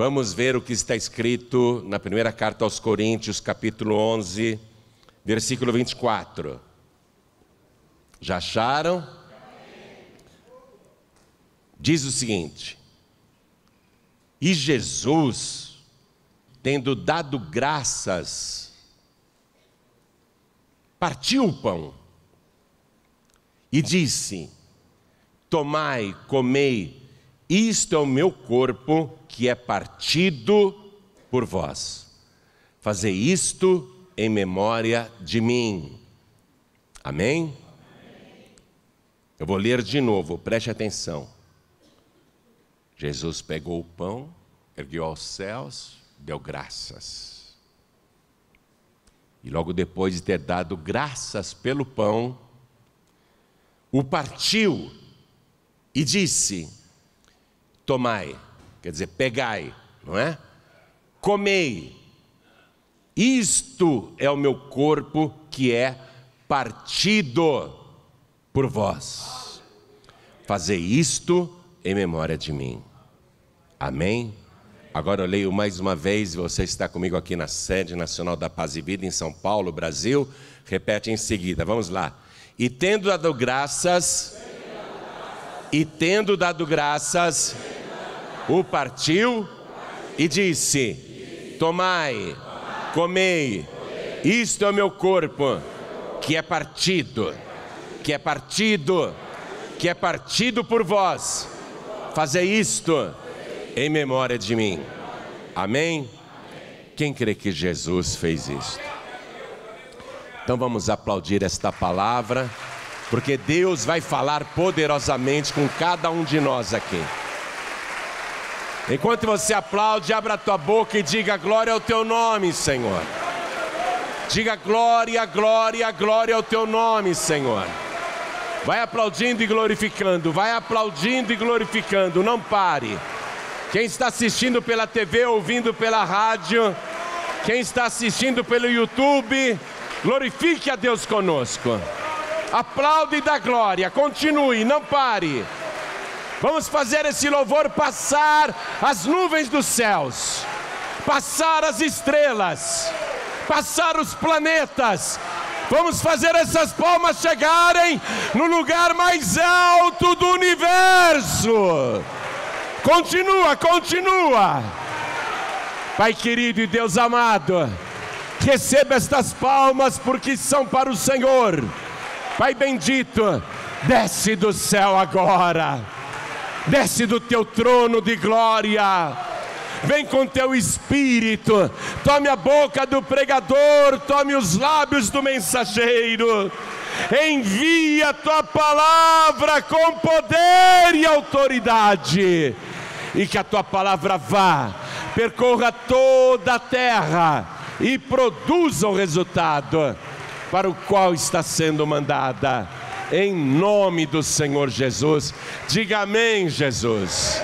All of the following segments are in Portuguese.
Vamos ver o que está escrito na primeira carta aos Coríntios, capítulo 11, versículo 24. Já acharam? Diz o seguinte: E Jesus, tendo dado graças, partiu o pão e disse: Tomai, comei, isto é o meu corpo que é partido por vós. Fazer isto em memória de mim. Amém? Amém? Eu vou ler de novo, preste atenção. Jesus pegou o pão, ergueu aos céus, deu graças. E logo depois de ter dado graças pelo pão, o partiu e disse: Tomai quer dizer, pegai, não é? Comei. Isto é o meu corpo que é partido por vós. Fazei isto em memória de mim. Amém? Agora eu leio mais uma vez, você está comigo aqui na sede nacional da Paz e Vida em São Paulo, Brasil. Repete em seguida, vamos lá. E tendo dado graças, e tendo dado graças, o partiu e disse: Tomai, comei, isto é o meu corpo, que é partido, que é partido, que é partido por vós. Fazei isto em memória de mim. Amém? Quem crê que Jesus fez isto? Então vamos aplaudir esta palavra, porque Deus vai falar poderosamente com cada um de nós aqui. Enquanto você aplaude, abra a tua boca e diga glória ao teu nome, Senhor. Diga glória, glória, glória ao teu nome, Senhor. Vai aplaudindo e glorificando, vai aplaudindo e glorificando, não pare. Quem está assistindo pela TV, ouvindo pela rádio, quem está assistindo pelo YouTube, glorifique a Deus conosco. Aplaude e dá glória, continue, não pare. Vamos fazer esse louvor passar as nuvens dos céus, passar as estrelas, passar os planetas. Vamos fazer essas palmas chegarem no lugar mais alto do universo. Continua, continua. Pai querido e Deus amado, receba estas palmas porque são para o Senhor. Pai bendito, desce do céu agora Desce do teu trono de glória. Vem com teu espírito. Tome a boca do pregador, tome os lábios do mensageiro. Envia a tua palavra com poder e autoridade. E que a tua palavra vá, percorra toda a terra e produza o resultado para o qual está sendo mandada em nome do Senhor Jesus. Diga amém, Jesus.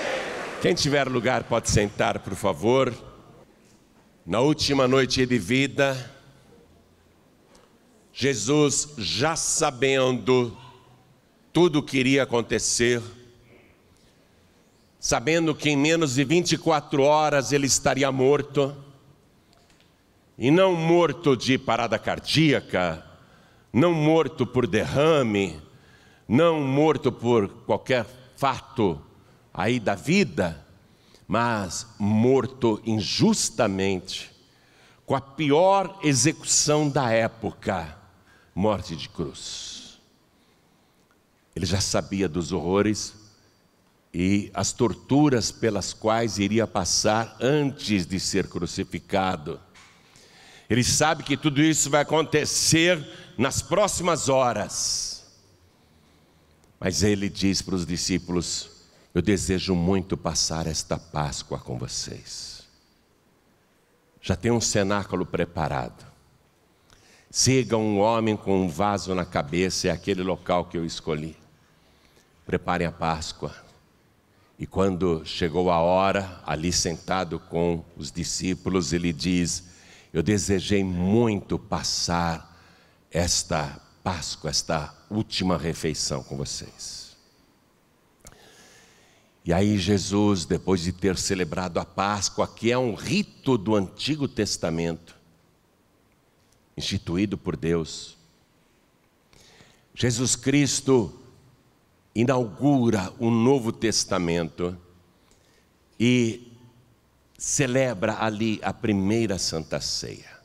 Quem tiver lugar pode sentar, por favor. Na última noite de vida, Jesus, já sabendo tudo o que iria acontecer, sabendo que em menos de 24 horas ele estaria morto, e não morto de parada cardíaca, não morto por derrame, não morto por qualquer fato aí da vida, mas morto injustamente, com a pior execução da época morte de cruz. Ele já sabia dos horrores e as torturas pelas quais iria passar antes de ser crucificado. Ele sabe que tudo isso vai acontecer nas próximas horas. Mas ele diz para os discípulos: Eu desejo muito passar esta Páscoa com vocês. Já tem um cenáculo preparado. Siga um homem com um vaso na cabeça, é aquele local que eu escolhi. Preparem a Páscoa. E quando chegou a hora, ali sentado com os discípulos, ele diz: Eu desejei muito passar esta Páscoa, esta última refeição com vocês. E aí, Jesus, depois de ter celebrado a Páscoa, que é um rito do Antigo Testamento, instituído por Deus, Jesus Cristo inaugura um novo testamento e celebra ali a primeira Santa Ceia.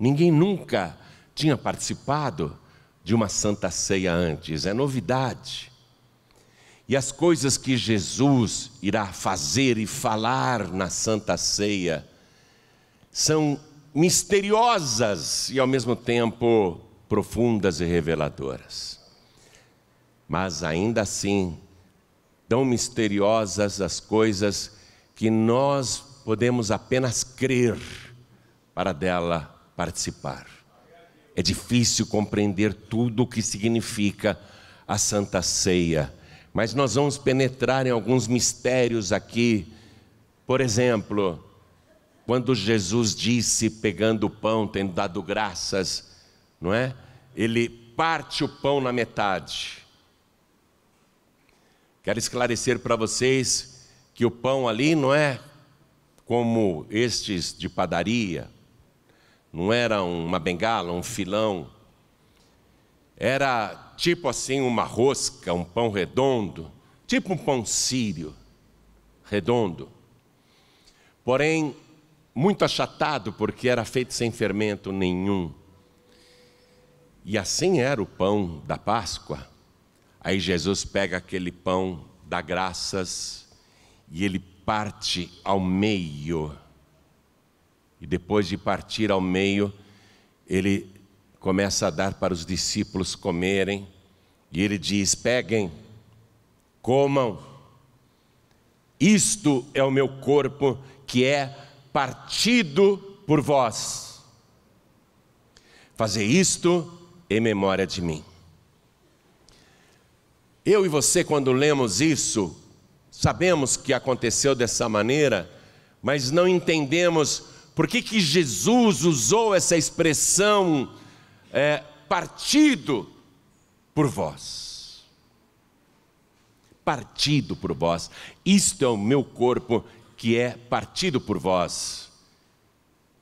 Ninguém nunca tinha participado de uma santa ceia antes, é novidade. E as coisas que Jesus irá fazer e falar na santa ceia são misteriosas e ao mesmo tempo profundas e reveladoras. Mas ainda assim, tão misteriosas as coisas que nós podemos apenas crer para dela participar. É difícil compreender tudo o que significa a Santa Ceia, mas nós vamos penetrar em alguns mistérios aqui. Por exemplo, quando Jesus disse, pegando o pão, tendo dado graças, não é? Ele parte o pão na metade. Quero esclarecer para vocês que o pão ali não é como estes de padaria, não era uma bengala, um filão. Era tipo assim uma rosca, um pão redondo, tipo um pão sírio, redondo. Porém, muito achatado, porque era feito sem fermento nenhum. E assim era o pão da Páscoa. Aí Jesus pega aquele pão, dá graças, e ele parte ao meio e depois de partir ao meio, ele começa a dar para os discípulos comerem. E ele diz: Peguem, comam, isto é o meu corpo que é partido por vós. Fazer isto em memória de mim. Eu e você, quando lemos isso, sabemos que aconteceu dessa maneira, mas não entendemos por que, que Jesus usou essa expressão é, partido por vós? Partido por vós. Isto é o meu corpo que é partido por vós.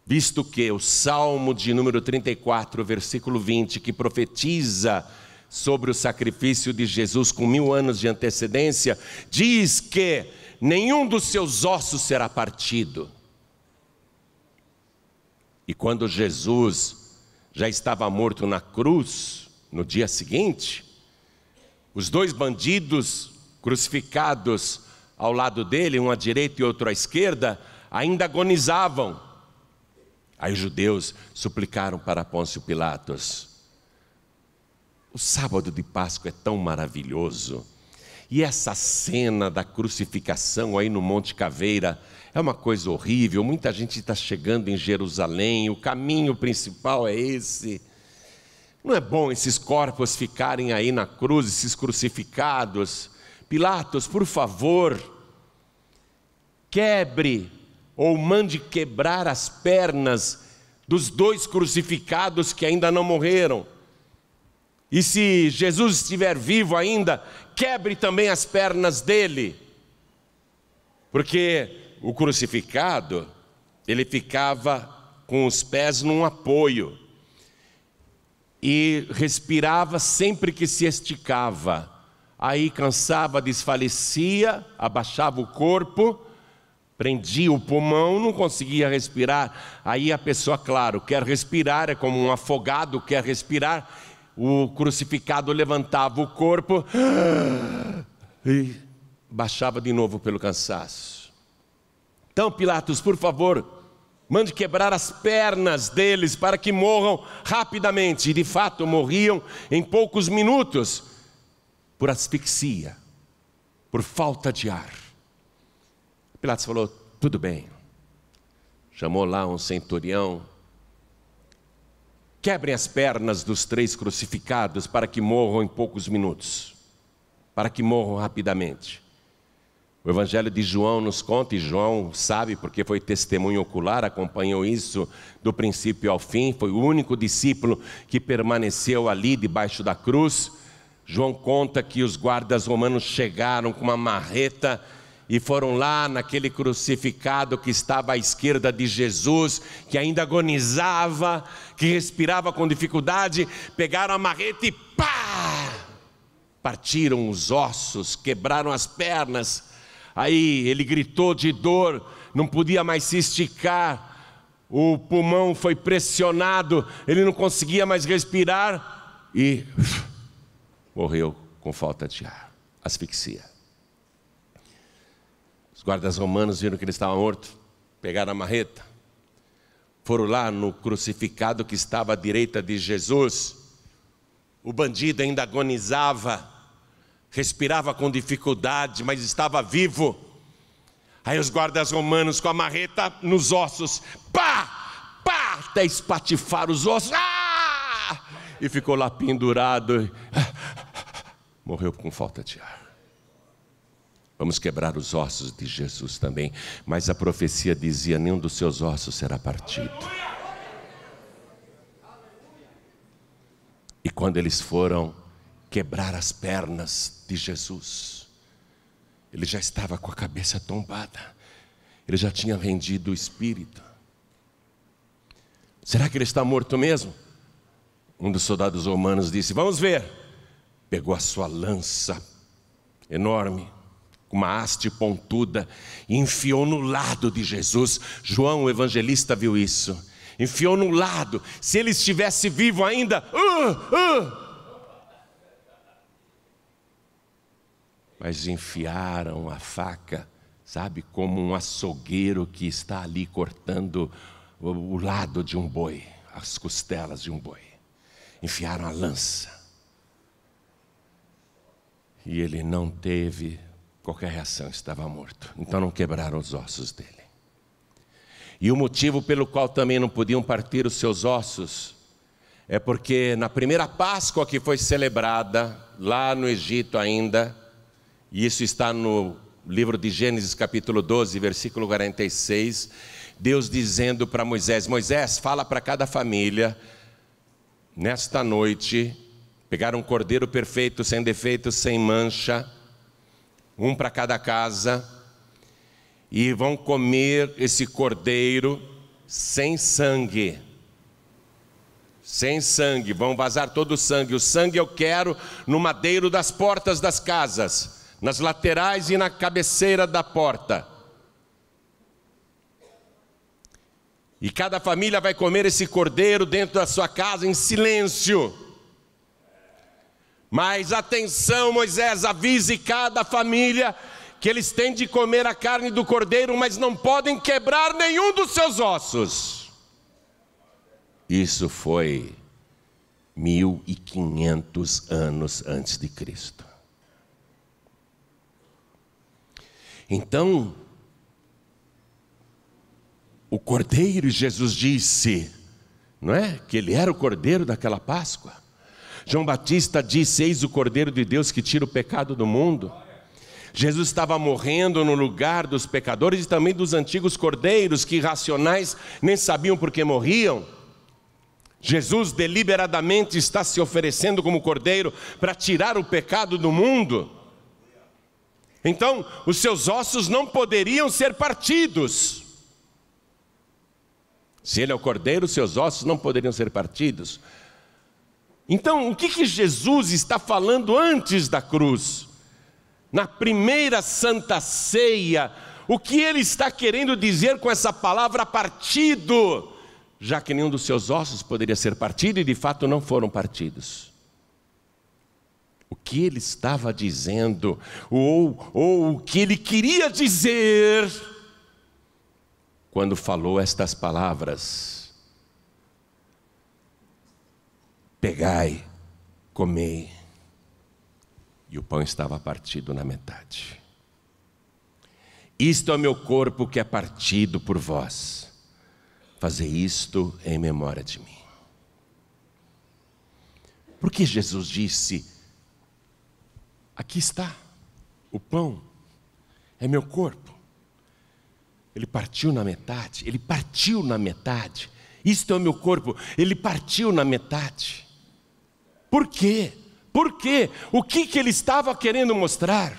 Visto que o Salmo de número 34, versículo 20, que profetiza sobre o sacrifício de Jesus com mil anos de antecedência, diz que nenhum dos seus ossos será partido. E quando Jesus já estava morto na cruz, no dia seguinte, os dois bandidos crucificados ao lado dele, um à direita e outro à esquerda, ainda agonizavam. Aí os judeus suplicaram para Pôncio Pilatos: O sábado de Páscoa é tão maravilhoso, e essa cena da crucificação aí no Monte Caveira é uma coisa horrível, muita gente está chegando em Jerusalém, o caminho principal é esse. Não é bom esses corpos ficarem aí na cruz, esses crucificados. Pilatos, por favor, quebre ou mande quebrar as pernas dos dois crucificados que ainda não morreram. E se Jesus estiver vivo ainda, quebre também as pernas dele. Porque o crucificado, ele ficava com os pés num apoio e respirava sempre que se esticava. Aí cansava, desfalecia, abaixava o corpo, prendia o pulmão, não conseguia respirar. Aí a pessoa, claro, quer respirar, é como um afogado quer respirar. O crucificado levantava o corpo e baixava de novo pelo cansaço. Então, Pilatos, por favor, mande quebrar as pernas deles para que morram rapidamente. E de fato morriam em poucos minutos por asfixia, por falta de ar. Pilatos falou: tudo bem. Chamou lá um centurião. Quebrem as pernas dos três crucificados para que morram em poucos minutos, para que morram rapidamente. O Evangelho de João nos conta, e João sabe porque foi testemunho ocular, acompanhou isso do princípio ao fim, foi o único discípulo que permaneceu ali debaixo da cruz. João conta que os guardas romanos chegaram com uma marreta e foram lá naquele crucificado que estava à esquerda de Jesus, que ainda agonizava, que respirava com dificuldade, pegaram a marreta e pá! Partiram os ossos, quebraram as pernas Aí ele gritou de dor, não podia mais se esticar, o pulmão foi pressionado, ele não conseguia mais respirar e morreu com falta de ar, asfixia. Os guardas romanos viram que ele estava morto, pegaram a marreta, foram lá no crucificado que estava à direita de Jesus. O bandido ainda agonizava respirava com dificuldade, mas estava vivo. Aí os guardas romanos com a marreta nos ossos, pá, pá, até espatifar os ossos, ah! e ficou lá pendurado. Morreu com falta de ar. Vamos quebrar os ossos de Jesus também. Mas a profecia dizia: nenhum dos seus ossos será partido. E quando eles foram quebrar as pernas de Jesus. Ele já estava com a cabeça tombada, ele já tinha rendido o espírito. Será que ele está morto mesmo? Um dos soldados romanos disse: Vamos ver. Pegou a sua lança enorme, com uma haste pontuda, e enfiou no lado de Jesus. João, o evangelista, viu isso. Enfiou no lado. Se ele estivesse vivo ainda, uh, uh, mas enfiaram a faca, sabe, como um açougueiro que está ali cortando o lado de um boi, as costelas de um boi. Enfiaram a lança. E ele não teve qualquer reação, estava morto. Então não quebraram os ossos dele. E o motivo pelo qual também não podiam partir os seus ossos é porque na primeira Páscoa que foi celebrada, lá no Egito ainda, e isso está no livro de Gênesis, capítulo 12, versículo 46. Deus dizendo para Moisés: Moisés, fala para cada família, nesta noite, pegar um cordeiro perfeito, sem defeito, sem mancha, um para cada casa, e vão comer esse cordeiro sem sangue. Sem sangue, vão vazar todo o sangue. O sangue eu quero no madeiro das portas das casas nas laterais e na cabeceira da porta. E cada família vai comer esse cordeiro dentro da sua casa em silêncio. Mas atenção, Moisés, avise cada família que eles têm de comer a carne do cordeiro, mas não podem quebrar nenhum dos seus ossos. Isso foi 1500 anos antes de Cristo. Então, o cordeiro, Jesus disse, não é? Que ele era o cordeiro daquela Páscoa. João Batista disse: Eis o cordeiro de Deus que tira o pecado do mundo. Jesus estava morrendo no lugar dos pecadores e também dos antigos cordeiros que irracionais nem sabiam por que morriam. Jesus deliberadamente está se oferecendo como cordeiro para tirar o pecado do mundo. Então, os seus ossos não poderiam ser partidos. Se ele é o cordeiro, seus ossos não poderiam ser partidos. Então, o que, que Jesus está falando antes da cruz? Na primeira santa ceia, o que ele está querendo dizer com essa palavra partido? Já que nenhum dos seus ossos poderia ser partido e de fato não foram partidos o que ele estava dizendo, ou, ou o que ele queria dizer quando falou estas palavras: Pegai, comei. E o pão estava partido na metade. Isto é o meu corpo que é partido por vós. fazei isto em memória de mim. Por que Jesus disse: Aqui está o pão, é meu corpo. Ele partiu na metade, ele partiu na metade. Isto é o meu corpo, ele partiu na metade. Por quê? Por quê? O que, que ele estava querendo mostrar?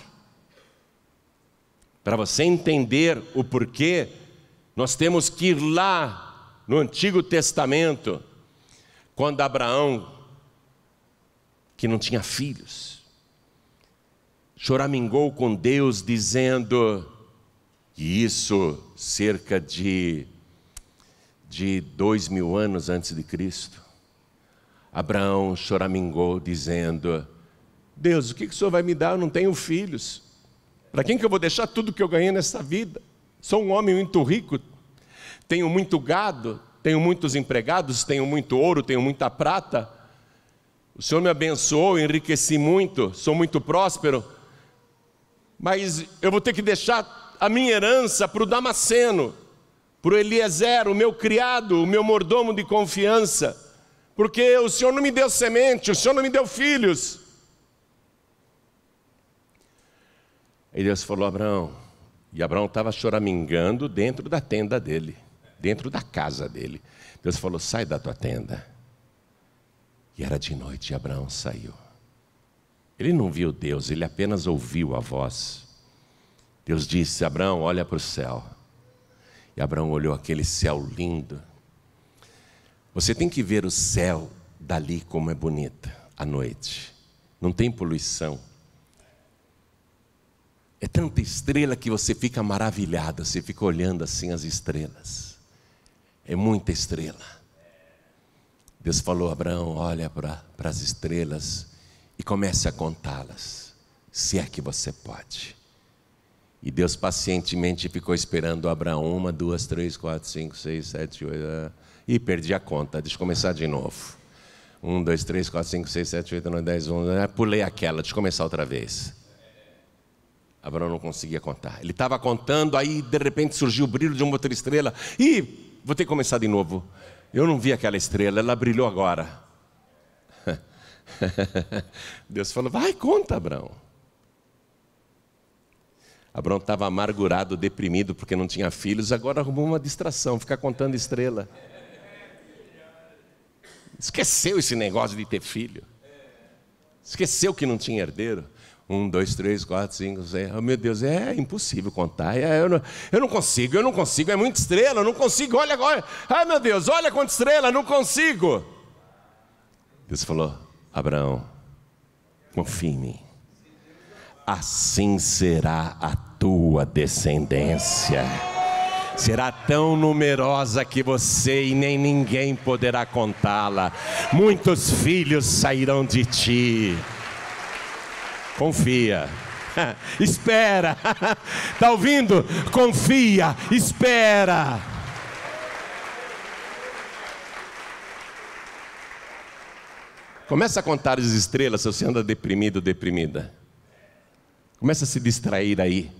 Para você entender o porquê, nós temos que ir lá no Antigo Testamento, quando Abraão, que não tinha filhos, choramingou com Deus, dizendo, e isso cerca de, de dois mil anos antes de Cristo. Abraão choramingou, dizendo: Deus, o que, que o senhor vai me dar? Eu não tenho filhos. Para quem que eu vou deixar tudo que eu ganhei nessa vida? Sou um homem muito rico, tenho muito gado, tenho muitos empregados, tenho muito ouro, tenho muita prata. O Senhor me abençoou, enriqueci muito, sou muito próspero, mas eu vou ter que deixar a minha herança para o Damasceno, para o Eliezer, o meu criado, o meu mordomo de confiança, porque o Senhor não me deu semente, o Senhor não me deu filhos. E Deus falou: a Abraão, e Abraão estava choramingando dentro da tenda dele, dentro da casa dele. Deus falou: sai da tua tenda. E era de noite, e Abraão saiu. Ele não viu Deus, ele apenas ouviu a voz. Deus disse: Abraão, olha para o céu. E Abraão olhou aquele céu lindo. Você tem que ver o céu dali como é bonita à noite. Não tem poluição. É tanta estrela que você fica maravilhado, você fica olhando assim as estrelas. É muita estrela. Deus falou a Abraão: olha para as estrelas e comece a contá-las, se é que você pode. E Deus pacientemente ficou esperando Abraão, uma, duas, três, quatro, cinco, seis, sete, oito. E ah, perdi a conta, deixa eu começar de novo. Um, dois, três, quatro, cinco, seis, sete, oito, nove, dez, onze. Ah, pulei aquela, deixa eu começar outra vez. Abraão não conseguia contar. Ele estava contando, aí de repente surgiu o brilho de uma outra estrela. E vou ter que começar de novo. Eu não vi aquela estrela, ela brilhou agora. Deus falou: vai, conta, Abraão. Abraão estava amargurado, deprimido, porque não tinha filhos, agora arrumou uma distração, ficar contando estrela. Esqueceu esse negócio de ter filho. Esqueceu que não tinha herdeiro. Um, dois, três, quatro, cinco, seis. Oh, meu Deus, é impossível contar. É, eu, não, eu não consigo, eu não consigo. É muita estrela, eu não consigo. Olha agora. Ai, meu Deus, olha quanta estrela, não consigo. Deus falou: Abraão, confie em mim. Assim será a tua descendência. Será tão numerosa que você e nem ninguém poderá contá-la. Muitos filhos sairão de ti. Confia. espera. Está ouvindo? Confia, espera. Começa a contar as estrelas se você anda deprimido ou deprimida. Começa a se distrair aí.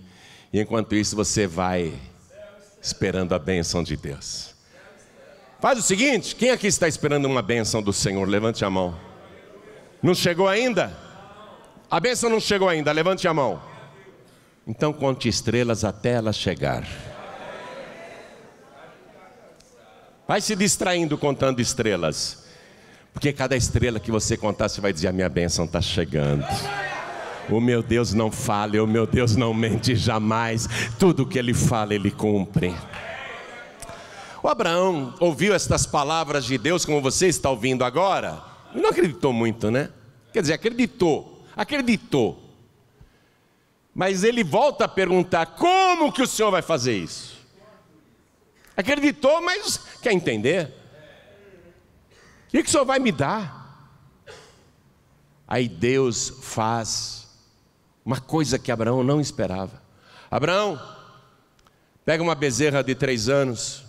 E enquanto isso você vai esperando a bênção de Deus. Faz o seguinte: quem aqui está esperando uma bênção do Senhor? Levante a mão. Não chegou ainda? A bênção não chegou ainda, levante a mão. Então conte estrelas até ela chegar. Vai se distraindo contando estrelas. Porque cada estrela que você contar, você vai dizer: a minha bênção está chegando. O meu Deus não fala, o meu Deus não mente jamais. Tudo que ele fala, ele cumpre. O Abraão ouviu estas palavras de Deus, como você está ouvindo agora, não acreditou muito, né? Quer dizer, acreditou, acreditou. Mas ele volta a perguntar: como que o senhor vai fazer isso? Acreditou, mas quer entender? que, que o senhor vai me dar? Aí Deus faz uma coisa que Abraão não esperava. Abraão, pega uma bezerra de três anos,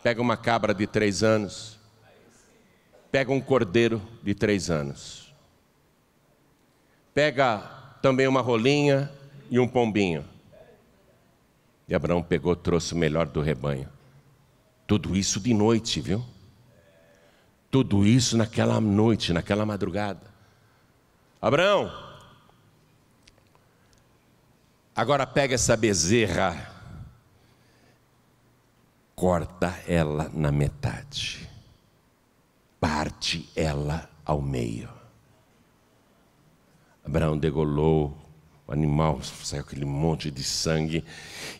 pega uma cabra de três anos, pega um cordeiro de três anos, pega também uma rolinha e um pombinho. E Abraão pegou, trouxe o melhor do rebanho. Tudo isso de noite, viu? Tudo isso naquela noite, naquela madrugada. Abraão, agora pega essa bezerra, corta ela na metade, parte ela ao meio. Abraão degolou o animal, saiu aquele monte de sangue,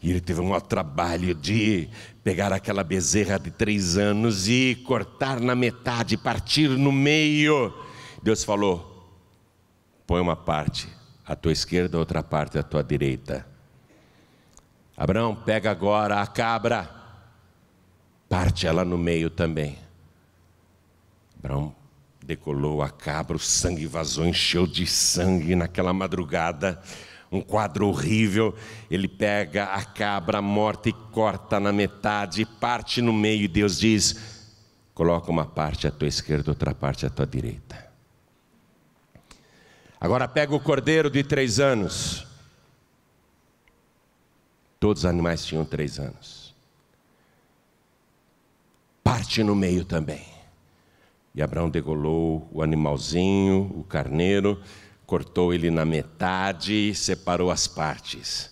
e ele teve um trabalho de pegar aquela bezerra de três anos e cortar na metade, partir no meio. Deus falou: põe uma parte à tua esquerda, outra parte à tua direita. Abraão, pega agora a cabra, parte ela no meio também. Abraão decolou a cabra, o sangue vazou, encheu de sangue naquela madrugada um quadro horrível. Ele pega a cabra morta e corta na metade, parte no meio, e Deus diz: coloca uma parte à tua esquerda, outra parte à tua direita. Agora pega o cordeiro de três anos. Todos os animais tinham três anos. Parte no meio também. E Abraão degolou o animalzinho, o carneiro cortou ele na metade e separou as partes.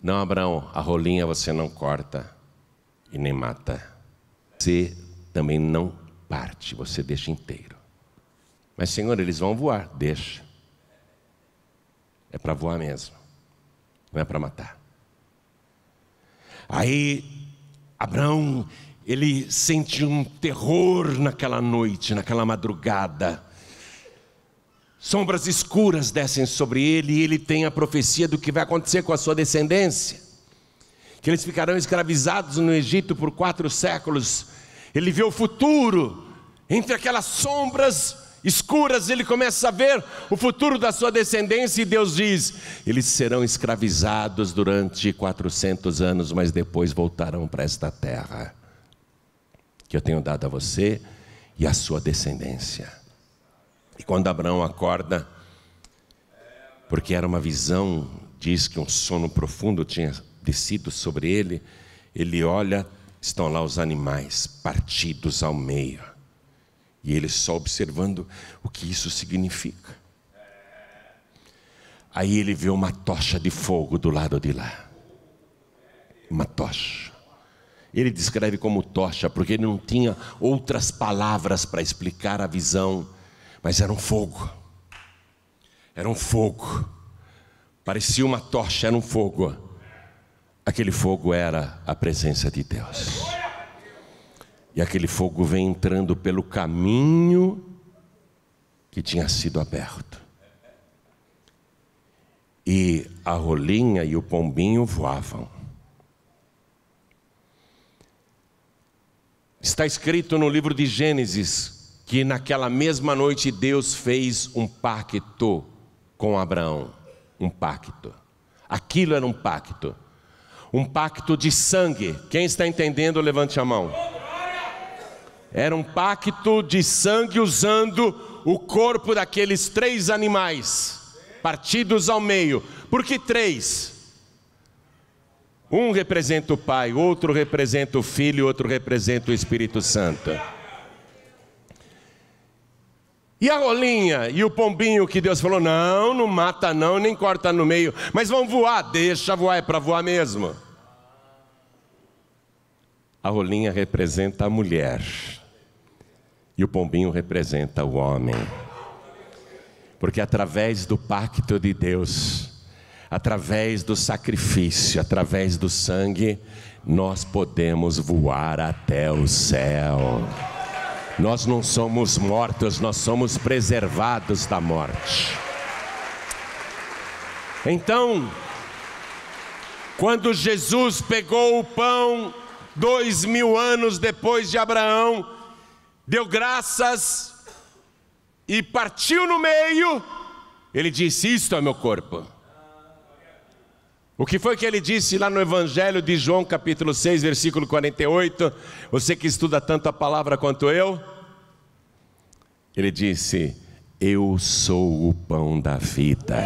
Não, Abraão, a rolinha você não corta e nem mata. Você também não parte, você deixa inteiro. Mas, Senhor, eles vão voar, deixa. É para voar mesmo, não é para matar. Aí, Abraão, ele sente um terror naquela noite, naquela madrugada Sombras escuras descem sobre ele e ele tem a profecia do que vai acontecer com a sua descendência. Que eles ficarão escravizados no Egito por quatro séculos. Ele vê o futuro. Entre aquelas sombras escuras, ele começa a ver o futuro da sua descendência e Deus diz: eles serão escravizados durante 400 anos, mas depois voltarão para esta terra que eu tenho dado a você e à sua descendência. E quando Abraão acorda, porque era uma visão, diz que um sono profundo tinha descido sobre ele, ele olha, estão lá os animais partidos ao meio. E ele só observando o que isso significa. Aí ele vê uma tocha de fogo do lado de lá. Uma tocha. Ele descreve como tocha, porque ele não tinha outras palavras para explicar a visão mas era um fogo. Era um fogo. Parecia uma tocha, era um fogo. Aquele fogo era a presença de Deus. E aquele fogo vem entrando pelo caminho que tinha sido aberto. E a rolinha e o pombinho voavam. Está escrito no livro de Gênesis que naquela mesma noite Deus fez um pacto com Abraão. Um pacto. Aquilo era um pacto. Um pacto de sangue. Quem está entendendo, levante a mão. Era um pacto de sangue usando o corpo daqueles três animais, partidos ao meio. Por que três? Um representa o Pai, outro representa o Filho, outro representa o Espírito Santo. E a rolinha e o pombinho que Deus falou: não, não mata, não, nem corta no meio, mas vão voar, deixa voar, é para voar mesmo. A rolinha representa a mulher e o pombinho representa o homem, porque através do pacto de Deus, através do sacrifício, através do sangue, nós podemos voar até o céu. Nós não somos mortos, nós somos preservados da morte. Então, quando Jesus pegou o pão, dois mil anos depois de Abraão, deu graças e partiu no meio, ele disse: Isto é meu corpo. O que foi que ele disse lá no Evangelho de João, capítulo 6, versículo 48? Você que estuda tanto a palavra quanto eu? Ele disse: Eu sou o pão da vida.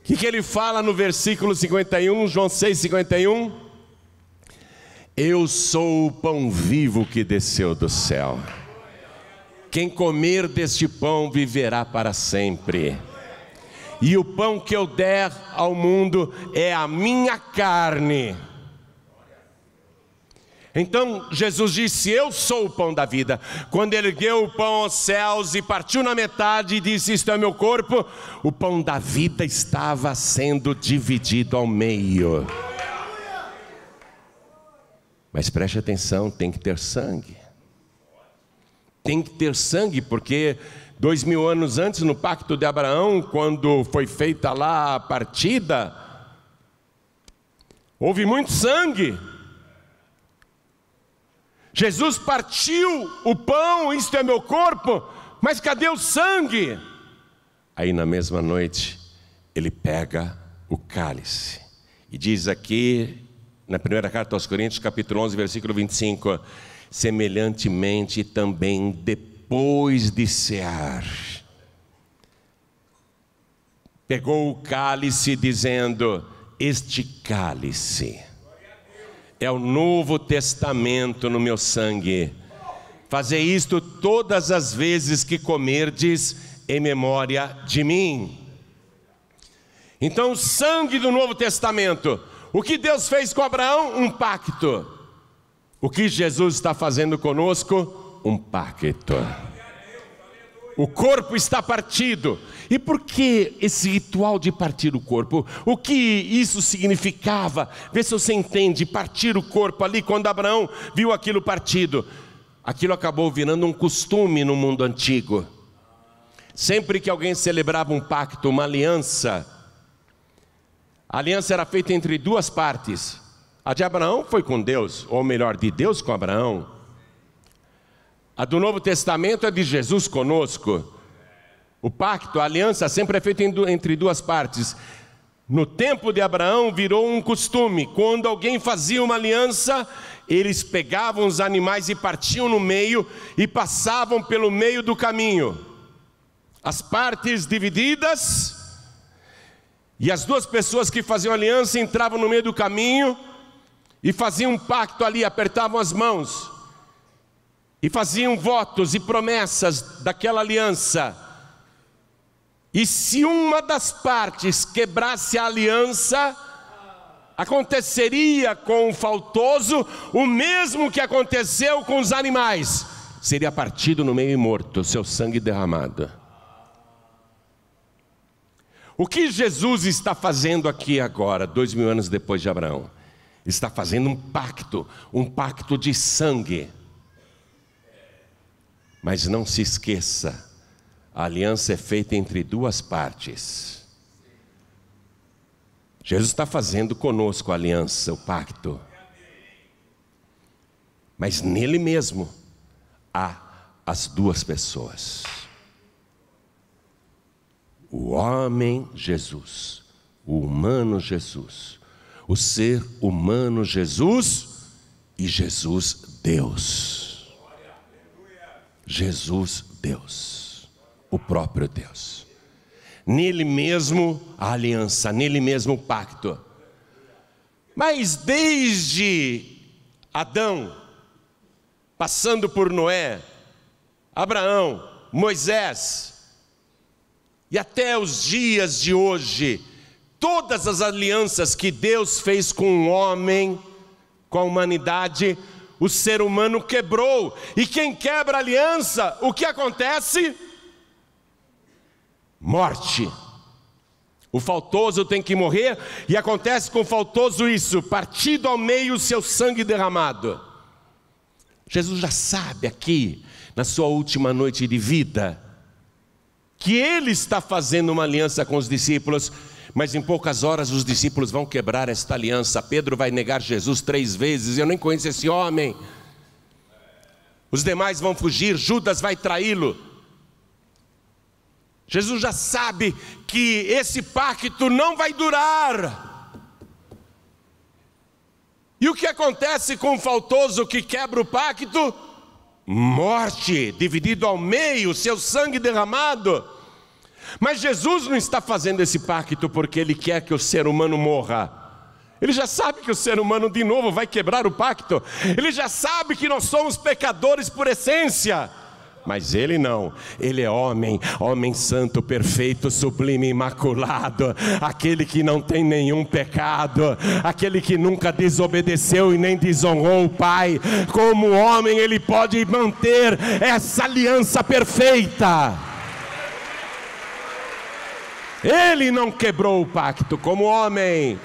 O que, que ele fala no versículo 51, João 6, 51? Eu sou o pão vivo que desceu do céu. Quem comer deste pão viverá para sempre e o pão que eu der ao mundo é a minha carne. Então Jesus disse: Eu sou o pão da vida. Quando ele ergueu o pão aos céus e partiu na metade e disse: Isto é meu corpo, o pão da vida estava sendo dividido ao meio. Mas preste atenção: tem que ter sangue. Tem que ter sangue, porque Dois mil anos antes, no pacto de Abraão, quando foi feita lá a partida, houve muito sangue. Jesus partiu o pão, isto é meu corpo, mas cadê o sangue? Aí na mesma noite, ele pega o cálice e diz aqui na primeira carta aos Coríntios, capítulo 11, versículo 25: semelhantemente também depois depois de cear, pegou o cálice, dizendo: Este cálice é o novo testamento no meu sangue. Fazer isto todas as vezes que comerdes em memória de mim. Então, o sangue do Novo Testamento, o que Deus fez com Abraão? Um pacto. O que Jesus está fazendo conosco? um pacto. O corpo está partido. E por que esse ritual de partir o corpo? O que isso significava? Vê se você entende. Partir o corpo ali, quando Abraão viu aquilo partido, aquilo acabou virando um costume no mundo antigo. Sempre que alguém celebrava um pacto, uma aliança, a aliança era feita entre duas partes. A de Abraão foi com Deus, ou melhor, de Deus com Abraão. A do Novo Testamento é de Jesus conosco. O pacto, a aliança, sempre é feita entre duas partes. No tempo de Abraão virou um costume: quando alguém fazia uma aliança, eles pegavam os animais e partiam no meio e passavam pelo meio do caminho. As partes divididas, e as duas pessoas que faziam aliança entravam no meio do caminho e faziam um pacto ali, apertavam as mãos e faziam votos e promessas daquela aliança. E se uma das partes quebrasse a aliança, aconteceria com o faltoso o mesmo que aconteceu com os animais: seria partido no meio e morto, seu sangue derramado. O que Jesus está fazendo aqui agora, dois mil anos depois de Abraão? Está fazendo um pacto, um pacto de sangue mas não se esqueça, a aliança é feita entre duas partes. Jesus está fazendo conosco a aliança, o pacto. Mas nele mesmo há as duas pessoas. O homem Jesus, o humano Jesus, o ser humano Jesus e Jesus Deus. Jesus Deus, o próprio Deus. Nele mesmo a aliança, nele mesmo o pacto. Mas desde Adão, passando por Noé, Abraão, Moisés, e até os dias de hoje, todas as alianças que Deus fez com o homem, com a humanidade, o ser humano quebrou. E quem quebra aliança, o que acontece? Morte. O faltoso tem que morrer, e acontece com o faltoso isso: partido ao meio, seu sangue derramado. Jesus já sabe aqui, na sua última noite de vida, que ele está fazendo uma aliança com os discípulos mas em poucas horas os discípulos vão quebrar esta aliança. Pedro vai negar Jesus três vezes. Eu nem conheço esse homem. Os demais vão fugir. Judas vai traí-lo. Jesus já sabe que esse pacto não vai durar. E o que acontece com o faltoso que quebra o pacto? Morte, dividido ao meio, seu sangue derramado. Mas Jesus não está fazendo esse pacto porque ele quer que o ser humano morra. Ele já sabe que o ser humano de novo vai quebrar o pacto. Ele já sabe que nós somos pecadores por essência. Mas ele não, ele é homem, homem santo, perfeito, sublime, imaculado, aquele que não tem nenhum pecado, aquele que nunca desobedeceu e nem desonrou o Pai. Como homem, ele pode manter essa aliança perfeita. Ele não quebrou o pacto como homem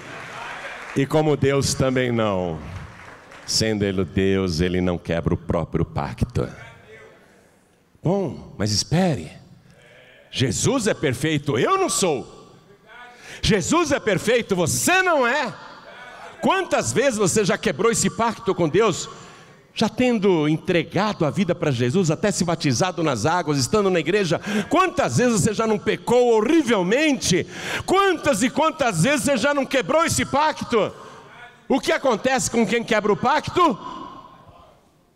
e como Deus também não. Sendo ele Deus, ele não quebra o próprio pacto. Bom, mas espere. Jesus é perfeito, eu não sou. Jesus é perfeito, você não é. Quantas vezes você já quebrou esse pacto com Deus? já tendo entregado a vida para Jesus, até se batizado nas águas, estando na igreja, quantas vezes você já não pecou horrivelmente? Quantas e quantas vezes você já não quebrou esse pacto? O que acontece com quem quebra o pacto?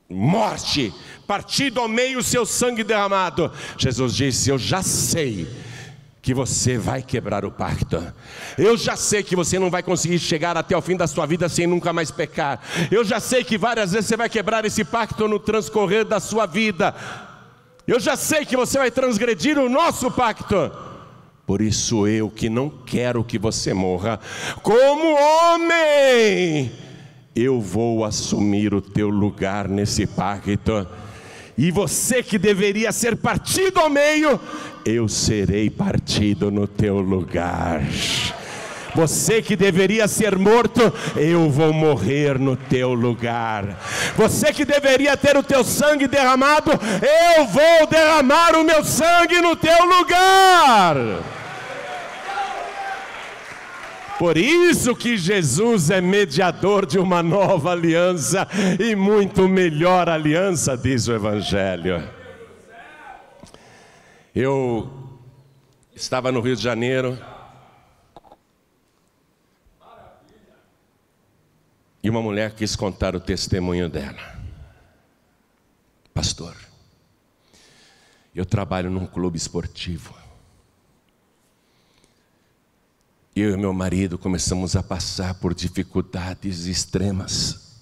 Morte, partido ao meio o seu sangue derramado. Jesus disse: Eu já sei que você vai quebrar o pacto. Eu já sei que você não vai conseguir chegar até o fim da sua vida sem nunca mais pecar. Eu já sei que várias vezes você vai quebrar esse pacto no transcorrer da sua vida. Eu já sei que você vai transgredir o nosso pacto. Por isso eu que não quero que você morra como homem, eu vou assumir o teu lugar nesse pacto. E você que deveria ser partido ao meio, eu serei partido no teu lugar. Você que deveria ser morto, eu vou morrer no teu lugar. Você que deveria ter o teu sangue derramado, eu vou derramar o meu sangue no teu lugar. Por isso que Jesus é mediador de uma nova aliança e muito melhor aliança, diz o Evangelho. Eu estava no Rio de Janeiro. E uma mulher quis contar o testemunho dela. Pastor, eu trabalho num clube esportivo. Eu e meu marido começamos a passar por dificuldades extremas.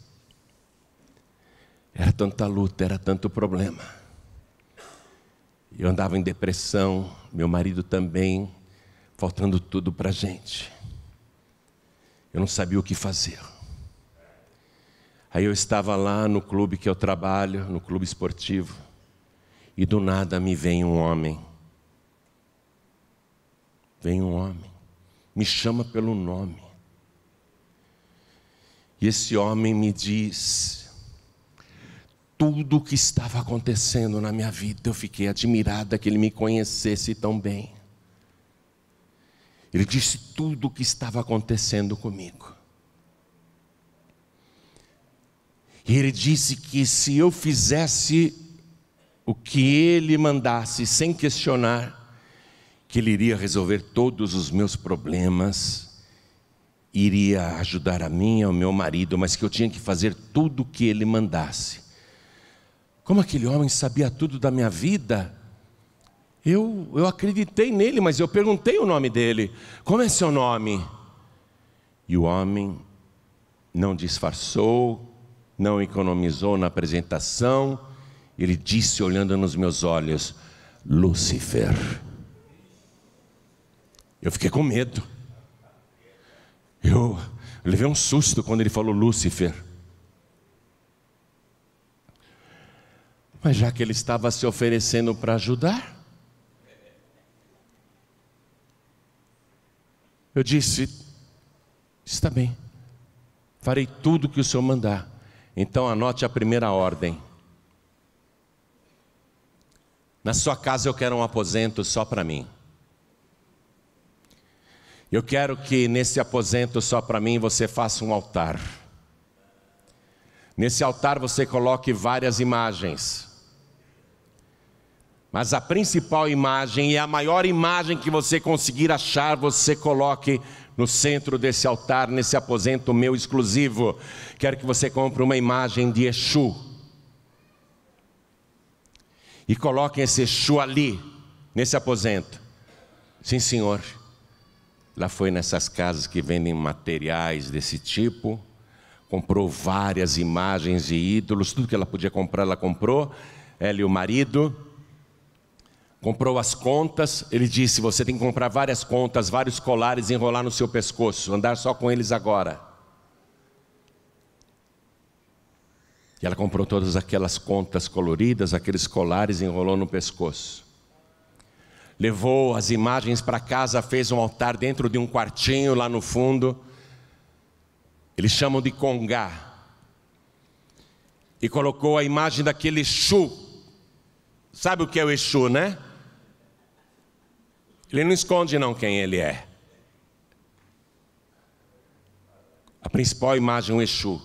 Era tanta luta, era tanto problema. Eu andava em depressão, meu marido também, faltando tudo para a gente. Eu não sabia o que fazer. Aí eu estava lá no clube que eu trabalho, no clube esportivo, e do nada me vem um homem. Vem um homem, me chama pelo nome. E esse homem me diz: tudo o que estava acontecendo na minha vida. Eu fiquei admirada que ele me conhecesse tão bem. Ele disse tudo o que estava acontecendo comigo. E ele disse que se eu fizesse o que ele mandasse sem questionar, que ele iria resolver todos os meus problemas, iria ajudar a mim e ao meu marido, mas que eu tinha que fazer tudo o que ele mandasse. Como aquele homem sabia tudo da minha vida? Eu, eu acreditei nele, mas eu perguntei o nome dele. Como é seu nome? E o homem não disfarçou, não economizou na apresentação. Ele disse, olhando nos meus olhos: Lúcifer. Eu fiquei com medo. Eu levei um susto quando ele falou Lúcifer. Mas já que ele estava se oferecendo para ajudar, eu disse: está bem, farei tudo o que o senhor mandar. Então anote a primeira ordem. Na sua casa eu quero um aposento só para mim. Eu quero que nesse aposento só para mim você faça um altar. Nesse altar você coloque várias imagens. Mas a principal imagem e a maior imagem que você conseguir achar, você coloque no centro desse altar, nesse aposento meu exclusivo. Quero que você compre uma imagem de Exu. E coloque esse Exu ali, nesse aposento. Sim, senhor. Lá foi nessas casas que vendem materiais desse tipo. Comprou várias imagens e ídolos, tudo que ela podia comprar, ela comprou. Ela e o marido comprou as contas, ele disse: Você tem que comprar várias contas, vários colares, enrolar no seu pescoço, andar só com eles agora. E ela comprou todas aquelas contas coloridas, aqueles colares, enrolou no pescoço. Levou as imagens para casa, fez um altar dentro de um quartinho lá no fundo. Eles chamam de congá. E colocou a imagem daquele Exu. Sabe o que é o Exu, né? Ele não esconde não quem ele é. A principal imagem é o Exu.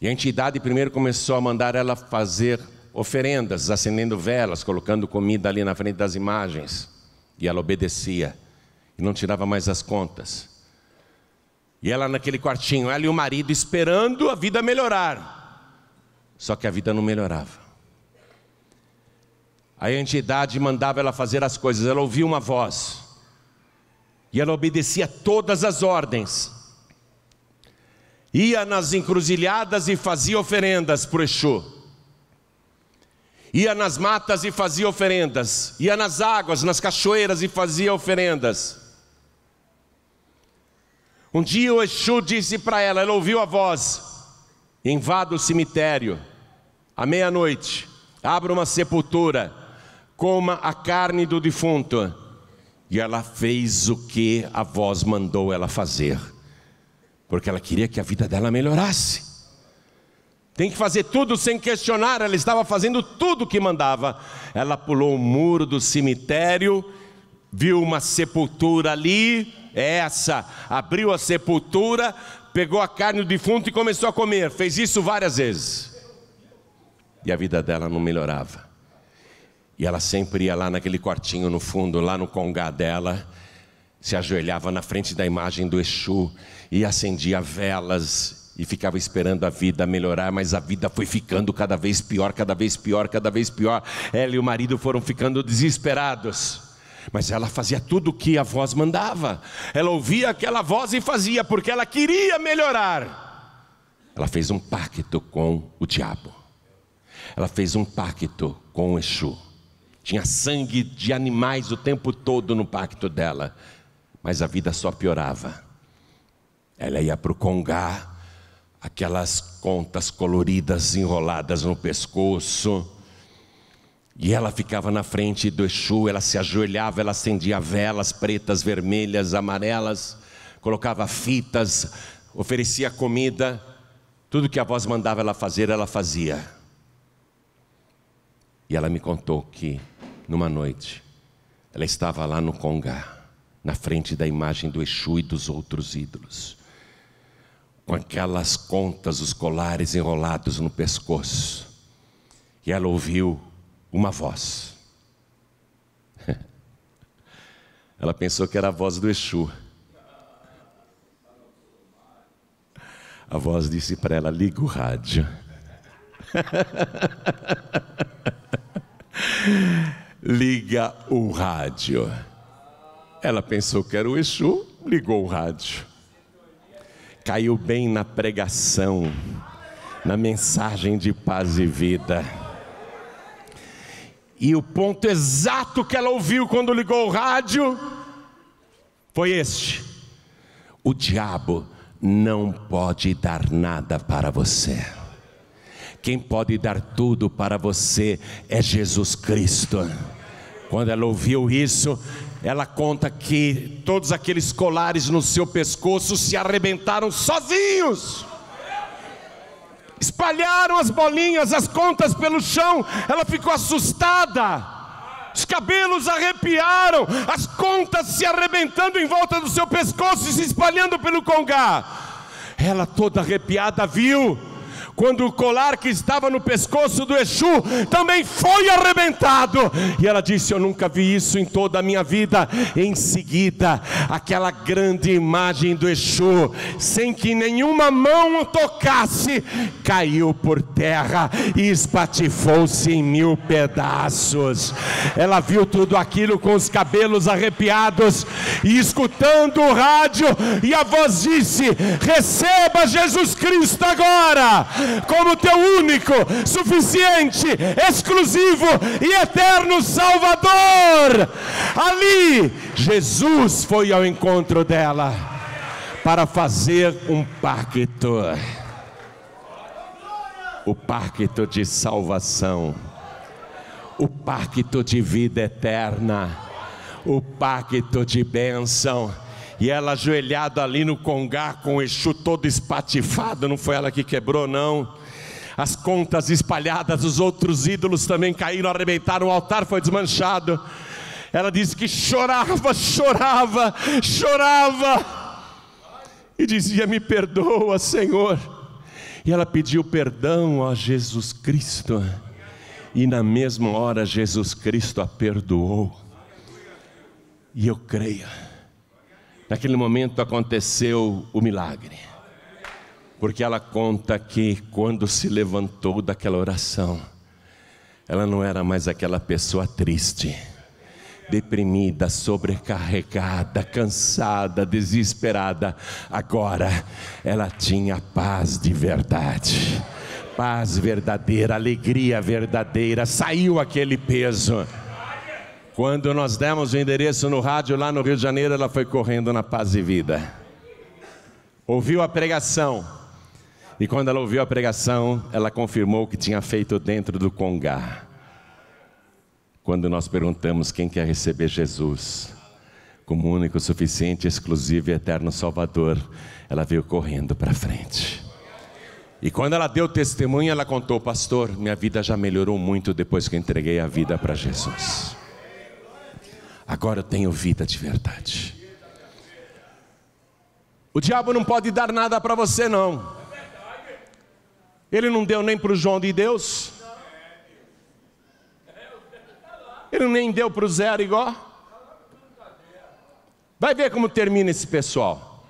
E a entidade primeiro começou a mandar ela fazer oferendas, acendendo velas, colocando comida ali na frente das imagens. E ela obedecia e não tirava mais as contas. E ela naquele quartinho, ela e o marido esperando a vida melhorar. Só que a vida não melhorava. A entidade mandava ela fazer as coisas, ela ouvia uma voz. E ela obedecia todas as ordens. Ia nas encruzilhadas e fazia oferendas para o Exu ia nas matas e fazia oferendas, ia nas águas, nas cachoeiras e fazia oferendas. Um dia o Exu disse para ela, ela ouviu a voz: invada o cemitério, à meia-noite, abra uma sepultura coma a carne do defunto. E ela fez o que a voz mandou ela fazer, porque ela queria que a vida dela melhorasse. Tem que fazer tudo sem questionar, ela estava fazendo tudo o que mandava. Ela pulou o muro do cemitério, viu uma sepultura ali, essa, abriu a sepultura, pegou a carne do defunto e começou a comer. Fez isso várias vezes. E a vida dela não melhorava. E ela sempre ia lá naquele quartinho no fundo, lá no congá dela, se ajoelhava na frente da imagem do Exu e acendia velas e ficava esperando a vida melhorar, mas a vida foi ficando cada vez pior, cada vez pior, cada vez pior. Ela e o marido foram ficando desesperados. Mas ela fazia tudo o que a voz mandava. Ela ouvia aquela voz e fazia, porque ela queria melhorar. Ela fez um pacto com o diabo. Ela fez um pacto com o Exu. Tinha sangue de animais o tempo todo no pacto dela, mas a vida só piorava. Ela ia para o Congá, aquelas contas coloridas enroladas no pescoço, e ela ficava na frente do Exu, ela se ajoelhava, ela acendia velas pretas, vermelhas, amarelas, colocava fitas, oferecia comida, tudo que a voz mandava ela fazer, ela fazia. E ela me contou que numa noite, ela estava lá no Congá, na frente da imagem do Exu e dos outros ídolos, com aquelas contas, os colares enrolados no pescoço, e ela ouviu uma voz. Ela pensou que era a voz do Exu. A voz disse para ela: liga o rádio. liga o rádio. Ela pensou que era o Exu, ligou o rádio. Caiu bem na pregação, na mensagem de paz e vida. E o ponto exato que ela ouviu quando ligou o rádio foi este: o diabo não pode dar nada para você. Quem pode dar tudo para você é Jesus Cristo. Quando ela ouviu isso, ela conta que todos aqueles colares no seu pescoço se arrebentaram sozinhos. Espalharam as bolinhas, as contas pelo chão. Ela ficou assustada. Os cabelos arrepiaram, as contas se arrebentando em volta do seu pescoço e se espalhando pelo congá. Ela toda arrepiada viu quando o colar que estava no pescoço do Exu também foi arrebentado. E ela disse: Eu nunca vi isso em toda a minha vida. Em seguida, aquela grande imagem do Exu, sem que nenhuma mão tocasse, caiu por terra e espatifou-se em mil pedaços. Ela viu tudo aquilo com os cabelos arrepiados e escutando o rádio, e a voz disse: Receba Jesus Cristo agora como teu único, suficiente, exclusivo e eterno Salvador. Ali, Jesus foi ao encontro dela para fazer um pacto o pacto de salvação, o pacto de vida eterna, o pacto de bênção e ela ajoelhada ali no congar com o Exu todo espatifado, não foi ela que quebrou, não. As contas espalhadas, os outros ídolos também caíram, arrebentaram, o altar foi desmanchado. Ela disse que chorava, chorava, chorava. E dizia: Me perdoa, Senhor. E ela pediu perdão a Jesus Cristo. E na mesma hora, Jesus Cristo a perdoou. E eu creio Naquele momento aconteceu o milagre. Porque ela conta que quando se levantou daquela oração, ela não era mais aquela pessoa triste, deprimida, sobrecarregada, cansada, desesperada. Agora ela tinha paz de verdade. Paz verdadeira, alegria verdadeira, saiu aquele peso. Quando nós demos o endereço no rádio lá no Rio de Janeiro, ela foi correndo na paz e vida. Ouviu a pregação. E quando ela ouviu a pregação, ela confirmou que tinha feito dentro do Congá. Quando nós perguntamos quem quer receber Jesus como único, suficiente, exclusivo e eterno Salvador, ela veio correndo para frente. E quando ela deu testemunho, ela contou: Pastor, minha vida já melhorou muito depois que entreguei a vida para Jesus. Agora eu tenho vida de verdade. O diabo não pode dar nada para você, não. Ele não deu nem para o João de Deus. Ele nem deu para o zero igual. Vai ver como termina esse pessoal.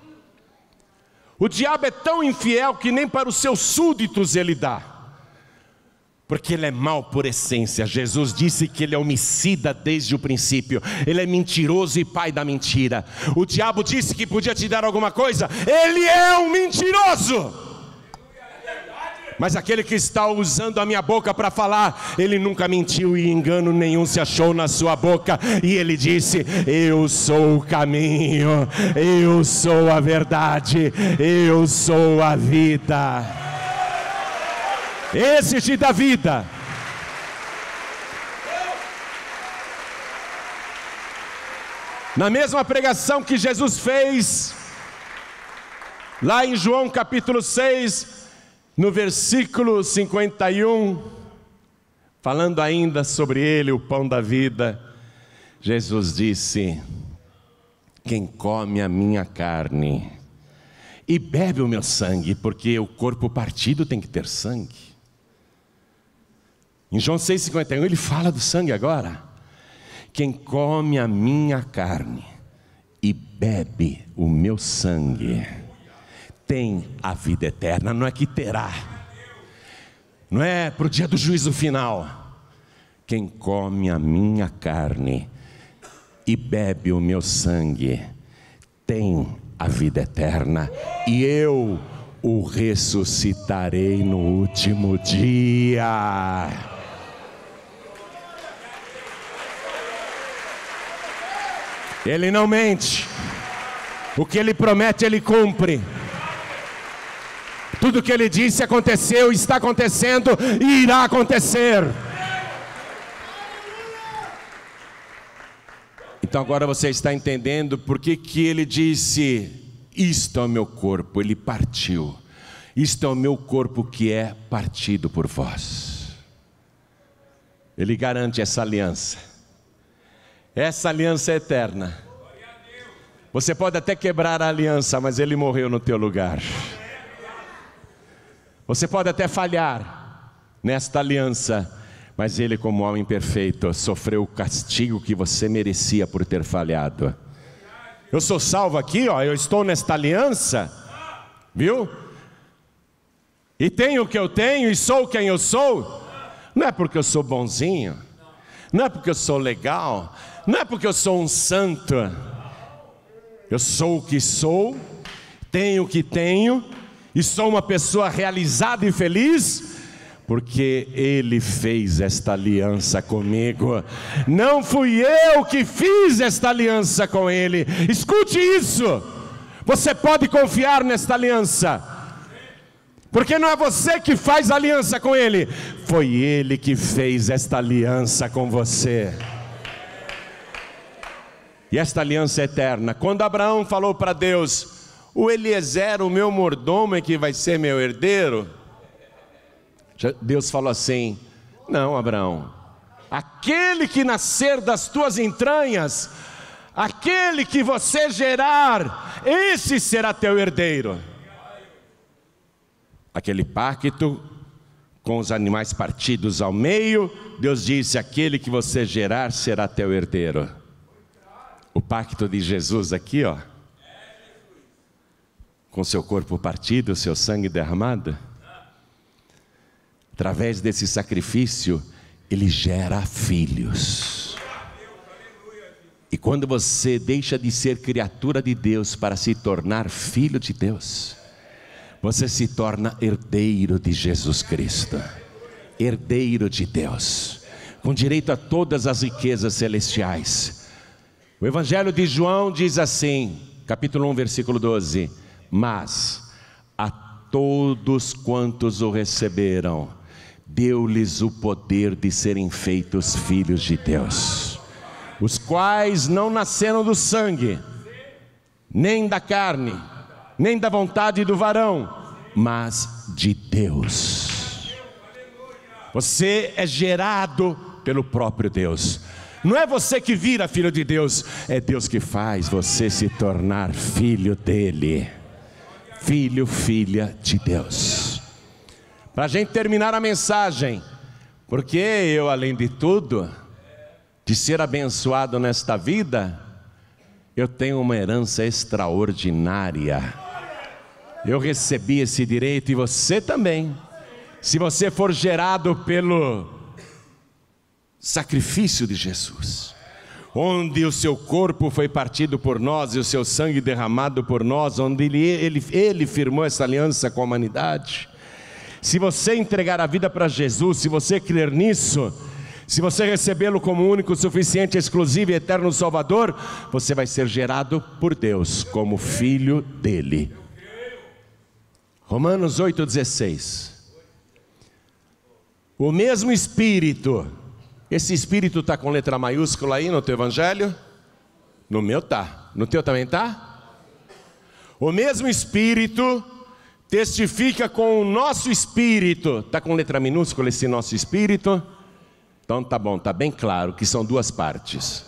O diabo é tão infiel que nem para os seus súditos ele dá. Porque ele é mau por essência. Jesus disse que ele é homicida desde o princípio. Ele é mentiroso e pai da mentira. O diabo disse que podia te dar alguma coisa. Ele é um mentiroso. Mas aquele que está usando a minha boca para falar, ele nunca mentiu e engano nenhum se achou na sua boca. E ele disse: Eu sou o caminho, eu sou a verdade, eu sou a vida. Esse te dá vida. Na mesma pregação que Jesus fez, lá em João capítulo 6, no versículo 51, falando ainda sobre ele, o pão da vida, Jesus disse: Quem come a minha carne e bebe o meu sangue, porque o corpo partido tem que ter sangue. Em João 6,51 ele fala do sangue agora. Quem come a minha carne e bebe o meu sangue tem a vida eterna, não é que terá, não é para o dia do juízo final. Quem come a minha carne e bebe o meu sangue tem a vida eterna e eu o ressuscitarei no último dia. Ele não mente. O que ele promete, ele cumpre. Tudo que ele disse aconteceu, está acontecendo e irá acontecer. Então agora você está entendendo por que, que ele disse: Isto é o meu corpo, ele partiu. Isto é o meu corpo que é partido por vós. Ele garante essa aliança. Essa aliança é eterna. Você pode até quebrar a aliança, mas ele morreu no teu lugar. Você pode até falhar nesta aliança, mas ele, como homem perfeito, sofreu o castigo que você merecia por ter falhado. Eu sou salvo aqui, ó, eu estou nesta aliança, viu? E tenho o que eu tenho e sou quem eu sou. Não é porque eu sou bonzinho, não é porque eu sou legal, não é porque eu sou um santo. Eu sou o que sou, tenho o que tenho, e sou uma pessoa realizada e feliz, porque Ele fez esta aliança comigo. Não fui eu que fiz esta aliança com Ele. Escute isso. Você pode confiar nesta aliança. Porque não é você que faz aliança com Ele, foi Ele que fez esta aliança com você e esta aliança é eterna. Quando Abraão falou para Deus: O Eliezer, o meu mordomo, é que vai ser meu herdeiro. Deus falou assim: Não, Abraão, aquele que nascer das tuas entranhas, aquele que você gerar, esse será teu herdeiro. Aquele pacto com os animais partidos ao meio, Deus disse: aquele que você gerar será teu herdeiro o pacto de Jesus aqui, ó. Com seu corpo partido, seu sangue derramado. Através desse sacrifício, ele gera filhos. E quando você deixa de ser criatura de Deus para se tornar filho de Deus, você se torna herdeiro de Jesus Cristo, herdeiro de Deus, com direito a todas as riquezas celestiais o Evangelho de João diz assim, capítulo 1, versículo 12: Mas a todos quantos o receberam, deu-lhes o poder de serem feitos filhos de Deus, os quais não nasceram do sangue, nem da carne, nem da vontade do varão, mas de Deus. Você é gerado pelo próprio Deus. Não é você que vira filho de Deus, é Deus que faz você se tornar filho dele. Filho, filha de Deus. Para a gente terminar a mensagem, porque eu, além de tudo, de ser abençoado nesta vida, eu tenho uma herança extraordinária. Eu recebi esse direito e você também. Se você for gerado pelo sacrifício de Jesus, onde o seu corpo foi partido por nós e o seu sangue derramado por nós, onde ele, ele, ele firmou essa aliança com a humanidade. Se você entregar a vida para Jesus, se você crer nisso, se você recebê-lo como único, suficiente, exclusivo e eterno Salvador, você vai ser gerado por Deus como filho dele. Romanos 8,16. O mesmo Espírito esse espírito está com letra maiúscula aí no teu evangelho? No meu tá. No teu também tá? O mesmo espírito testifica com o nosso espírito. Está com letra minúscula esse nosso espírito? Então tá bom, tá bem claro que são duas partes.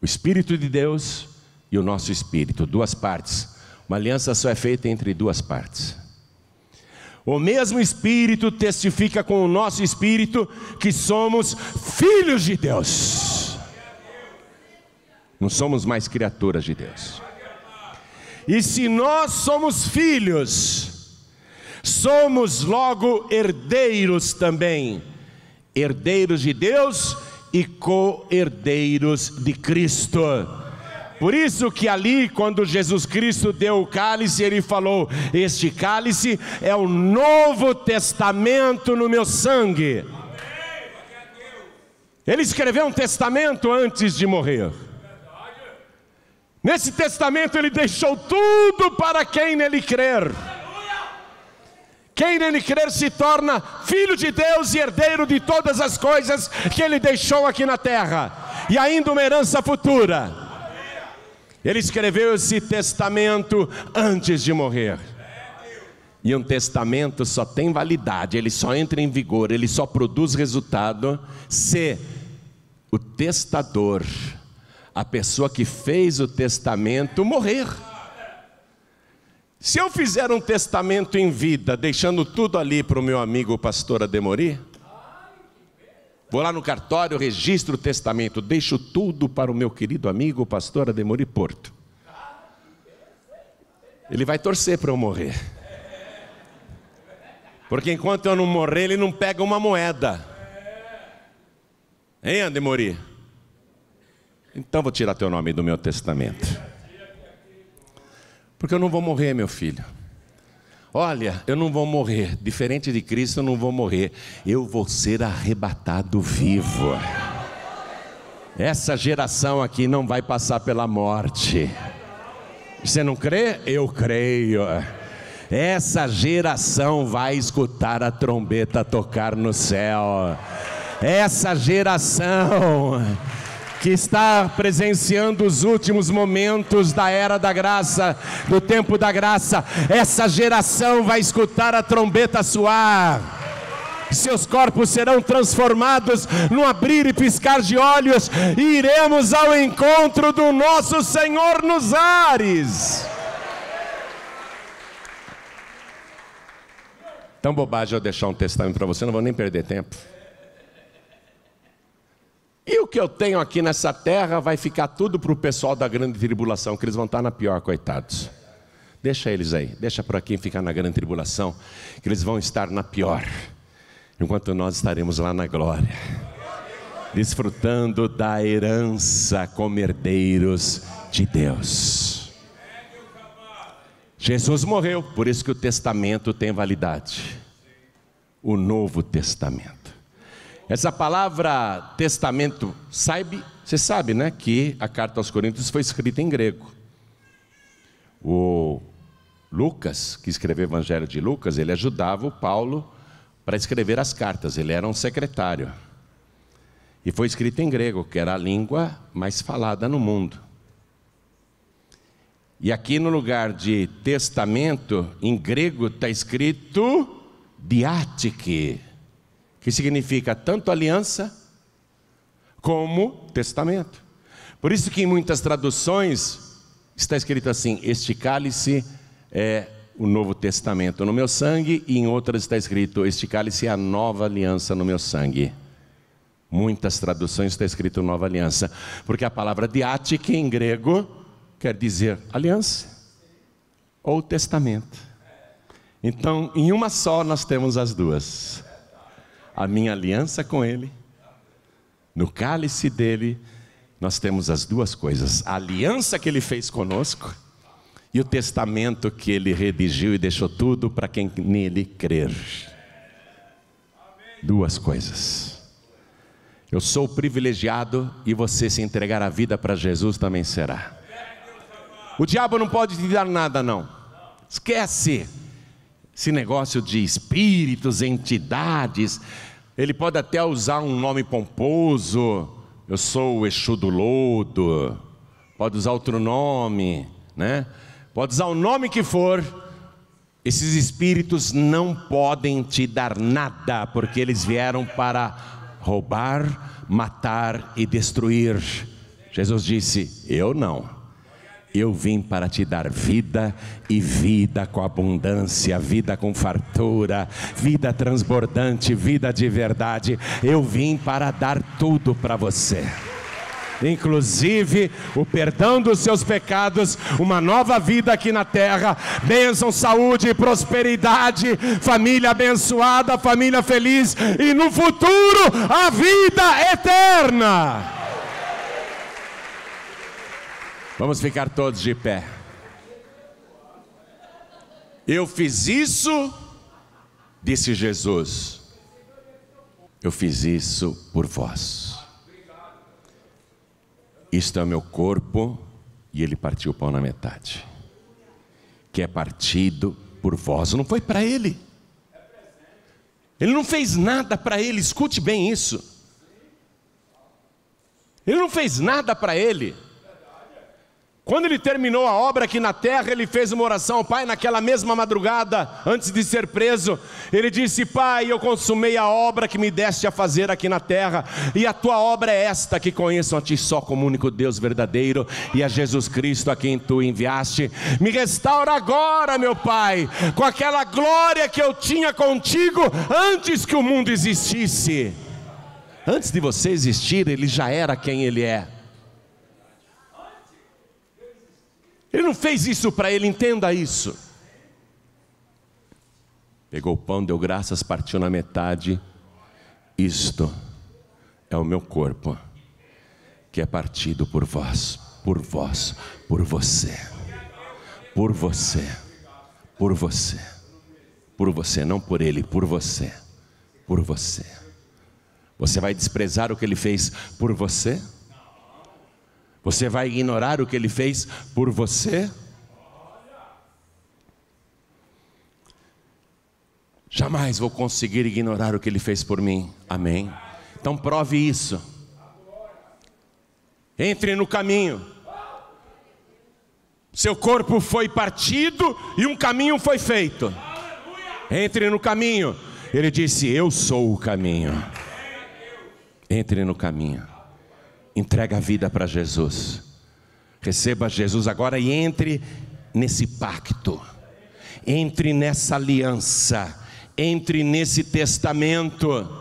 O espírito de Deus e o nosso espírito, duas partes. Uma aliança só é feita entre duas partes. O mesmo Espírito testifica com o nosso Espírito que somos filhos de Deus. Não somos mais criaturas de Deus. E se nós somos filhos, somos logo herdeiros também herdeiros de Deus e co-herdeiros de Cristo por isso que ali, quando Jesus Cristo deu o cálice, ele falou: Este cálice é o novo testamento no meu sangue. Ele escreveu um testamento antes de morrer. Nesse testamento ele deixou tudo para quem nele crer. Quem nele crer se torna filho de Deus e herdeiro de todas as coisas que ele deixou aqui na terra, e ainda uma herança futura. Ele escreveu esse testamento antes de morrer. E um testamento só tem validade, ele só entra em vigor, ele só produz resultado se o testador, a pessoa que fez o testamento, morrer. Se eu fizer um testamento em vida, deixando tudo ali para o meu amigo pastor Ademori, Vou lá no cartório, registro o testamento, deixo tudo para o meu querido amigo, pastor Ademori Porto. Ele vai torcer para eu morrer. Porque enquanto eu não morrer, ele não pega uma moeda. Hein, Ademori? Então vou tirar teu nome do meu testamento. Porque eu não vou morrer, meu filho. Olha, eu não vou morrer, diferente de Cristo, eu não vou morrer, eu vou ser arrebatado vivo. Essa geração aqui não vai passar pela morte. Você não crê? Eu creio. Essa geração vai escutar a trombeta tocar no céu. Essa geração que está presenciando os últimos momentos da era da graça, do tempo da graça. Essa geração vai escutar a trombeta soar seus corpos serão transformados no abrir e piscar de olhos, e iremos ao encontro do nosso Senhor nos ares. Tão bobagem eu deixar um testemunho para você, não vou nem perder tempo. E o que eu tenho aqui nessa terra vai ficar tudo para o pessoal da grande tribulação, que eles vão estar tá na pior, coitados. Deixa eles aí, deixa para quem ficar na grande tribulação, que eles vão estar na pior, enquanto nós estaremos lá na glória, desfrutando da herança como herdeiros de Deus. Jesus morreu, por isso que o testamento tem validade. O Novo Testamento. Essa palavra testamento, sabe, você sabe, né, que a carta aos Coríntios foi escrita em grego. O Lucas, que escreveu o Evangelho de Lucas, ele ajudava o Paulo para escrever as cartas, ele era um secretário. E foi escrita em grego, que era a língua mais falada no mundo. E aqui no lugar de testamento, em grego está escrito diátique que significa tanto aliança como testamento. Por isso que em muitas traduções está escrito assim: este cálice é o Novo Testamento no meu sangue, e em outras está escrito: este cálice é a nova aliança no meu sangue. Muitas traduções está escrito nova aliança, porque a palavra diática em grego quer dizer aliança ou testamento. Então, em uma só nós temos as duas a minha aliança com Ele, no cálice dele, nós temos as duas coisas: a aliança que Ele fez conosco e o testamento que Ele redigiu e deixou tudo para quem nele crer. Duas coisas. Eu sou privilegiado e você se entregar a vida para Jesus também será. O diabo não pode te dar nada, não. Esquece. Esse negócio de espíritos, entidades, ele pode até usar um nome pomposo. Eu sou o Exu do Lodo. Pode usar outro nome, né? Pode usar o nome que for. Esses espíritos não podem te dar nada, porque eles vieram para roubar, matar e destruir. Jesus disse: Eu não. Eu vim para te dar vida e vida com abundância, vida com fartura, vida transbordante, vida de verdade. Eu vim para dar tudo para você. Inclusive o perdão dos seus pecados, uma nova vida aqui na terra, bênção, saúde, prosperidade, família abençoada, família feliz e no futuro a vida eterna. Vamos ficar todos de pé. Eu fiz isso, disse Jesus. Eu fiz isso por vós. Isto é o meu corpo, e ele partiu o pão na metade, que é partido por vós. Não foi para ele. Ele não fez nada para ele, escute bem isso. Ele não fez nada para ele. Quando ele terminou a obra aqui na terra, ele fez uma oração ao Pai naquela mesma madrugada, antes de ser preso. Ele disse: Pai, eu consumei a obra que me deste a fazer aqui na terra, e a tua obra é esta: que conheçam a ti só como único Deus verdadeiro e a Jesus Cristo a quem tu enviaste. Me restaura agora, meu Pai, com aquela glória que eu tinha contigo antes que o mundo existisse. Antes de você existir, ele já era quem ele é. Ele não fez isso para ele, entenda isso. Pegou o pão, deu graças, partiu na metade. Isto é o meu corpo, que é partido por vós, por vós, por você, por você, por você, por você, não por ele, por você, por você. Você vai desprezar o que ele fez por você? Você vai ignorar o que ele fez por você? Jamais vou conseguir ignorar o que ele fez por mim. Amém. Então prove isso. Entre no caminho. Seu corpo foi partido e um caminho foi feito. Entre no caminho. Ele disse: Eu sou o caminho. Entre no caminho entrega a vida para Jesus. Receba Jesus agora e entre nesse pacto, entre nessa aliança, entre nesse testamento.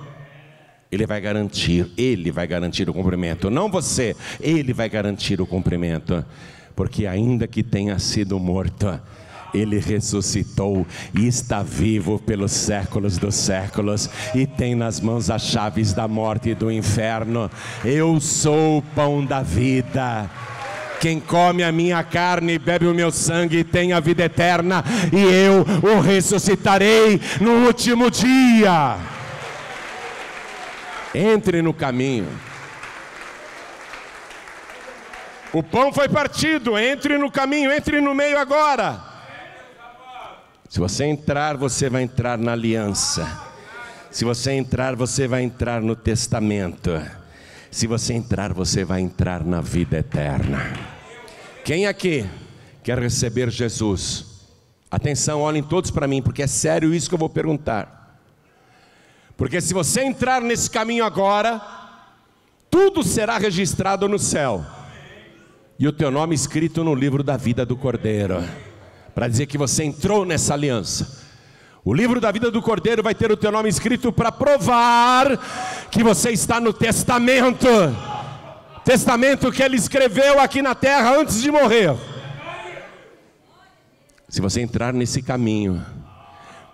Ele vai garantir, ele vai garantir o cumprimento, não você, ele vai garantir o cumprimento, porque ainda que tenha sido morto, ele ressuscitou e está vivo pelos séculos dos séculos e tem nas mãos as chaves da morte e do inferno. Eu sou o pão da vida. Quem come a minha carne e bebe o meu sangue tem a vida eterna, e eu o ressuscitarei no último dia. Entre no caminho. O pão foi partido, entre no caminho, entre no meio agora. Se você entrar, você vai entrar na aliança. Se você entrar, você vai entrar no testamento. Se você entrar, você vai entrar na vida eterna. Quem aqui quer receber Jesus? Atenção, olhem todos para mim, porque é sério isso que eu vou perguntar. Porque se você entrar nesse caminho agora, tudo será registrado no céu. E o teu nome escrito no livro da vida do Cordeiro para dizer que você entrou nessa aliança. O livro da vida do Cordeiro vai ter o teu nome escrito para provar que você está no testamento. Testamento que ele escreveu aqui na terra antes de morrer. Se você entrar nesse caminho,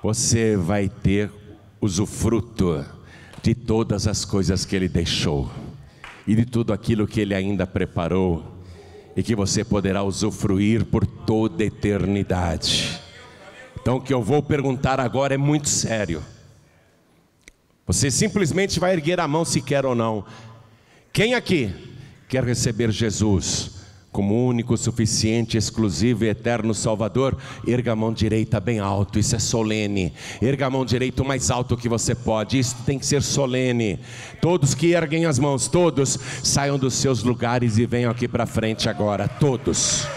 você vai ter usufruto de todas as coisas que ele deixou e de tudo aquilo que ele ainda preparou e que você poderá usufruir por toda eternidade. Então, o que eu vou perguntar agora é muito sério. Você simplesmente vai erguer a mão se quer ou não. Quem aqui quer receber Jesus como único, suficiente, exclusivo e eterno Salvador, erga a mão direita bem alto, isso é solene. Erga a mão direita o mais alto que você pode, isso tem que ser solene. Todos que erguem as mãos, todos saiam dos seus lugares e venham aqui para frente agora, todos.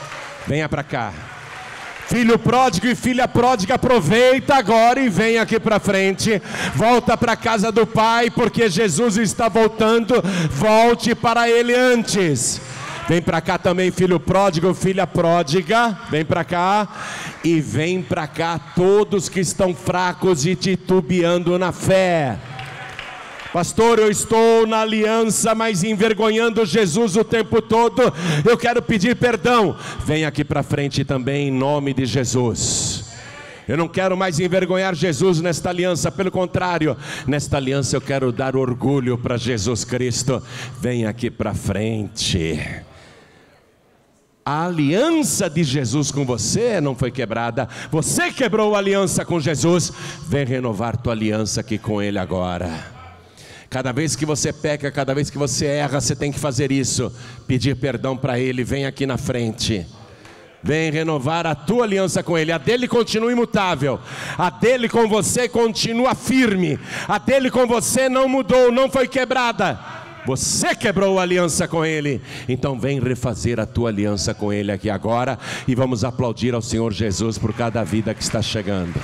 Venha para cá. Filho pródigo e filha pródiga, aproveita agora e vem aqui para frente. Volta para a casa do Pai, porque Jesus está voltando. Volte para Ele antes. Vem para cá também, filho pródigo, filha pródiga. Vem para cá. E vem para cá todos que estão fracos e titubeando na fé. Pastor, eu estou na aliança, mas envergonhando Jesus o tempo todo. Eu quero pedir perdão. Vem aqui para frente também, em nome de Jesus. Eu não quero mais envergonhar Jesus nesta aliança, pelo contrário, nesta aliança eu quero dar orgulho para Jesus Cristo. Vem aqui para frente. A aliança de Jesus com você não foi quebrada. Você quebrou a aliança com Jesus. Vem renovar tua aliança aqui com Ele agora. Cada vez que você peca, cada vez que você erra, você tem que fazer isso. Pedir perdão para Ele. Vem aqui na frente. Vem renovar a tua aliança com Ele. A dele continua imutável. A dele com você continua firme. A dele com você não mudou, não foi quebrada. Você quebrou a aliança com Ele, então vem refazer a tua aliança com Ele aqui agora e vamos aplaudir ao Senhor Jesus por cada vida que está chegando.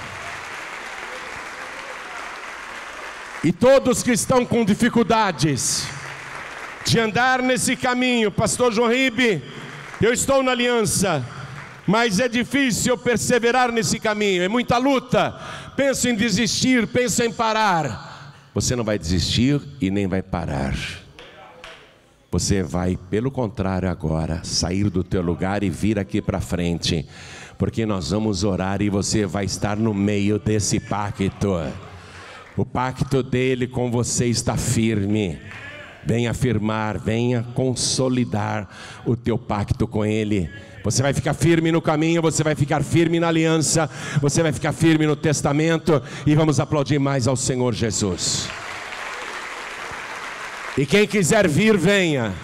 E todos que estão com dificuldades de andar nesse caminho, Pastor João Ribe, eu estou na aliança, mas é difícil perseverar nesse caminho, é muita luta. Penso em desistir, penso em parar. Você não vai desistir e nem vai parar. Você vai, pelo contrário, agora sair do teu lugar e vir aqui para frente, porque nós vamos orar e você vai estar no meio desse pacto. O pacto dele com você está firme. Venha afirmar, venha consolidar o teu pacto com Ele. Você vai ficar firme no caminho, você vai ficar firme na aliança, você vai ficar firme no testamento. E vamos aplaudir mais ao Senhor Jesus. E quem quiser vir, venha.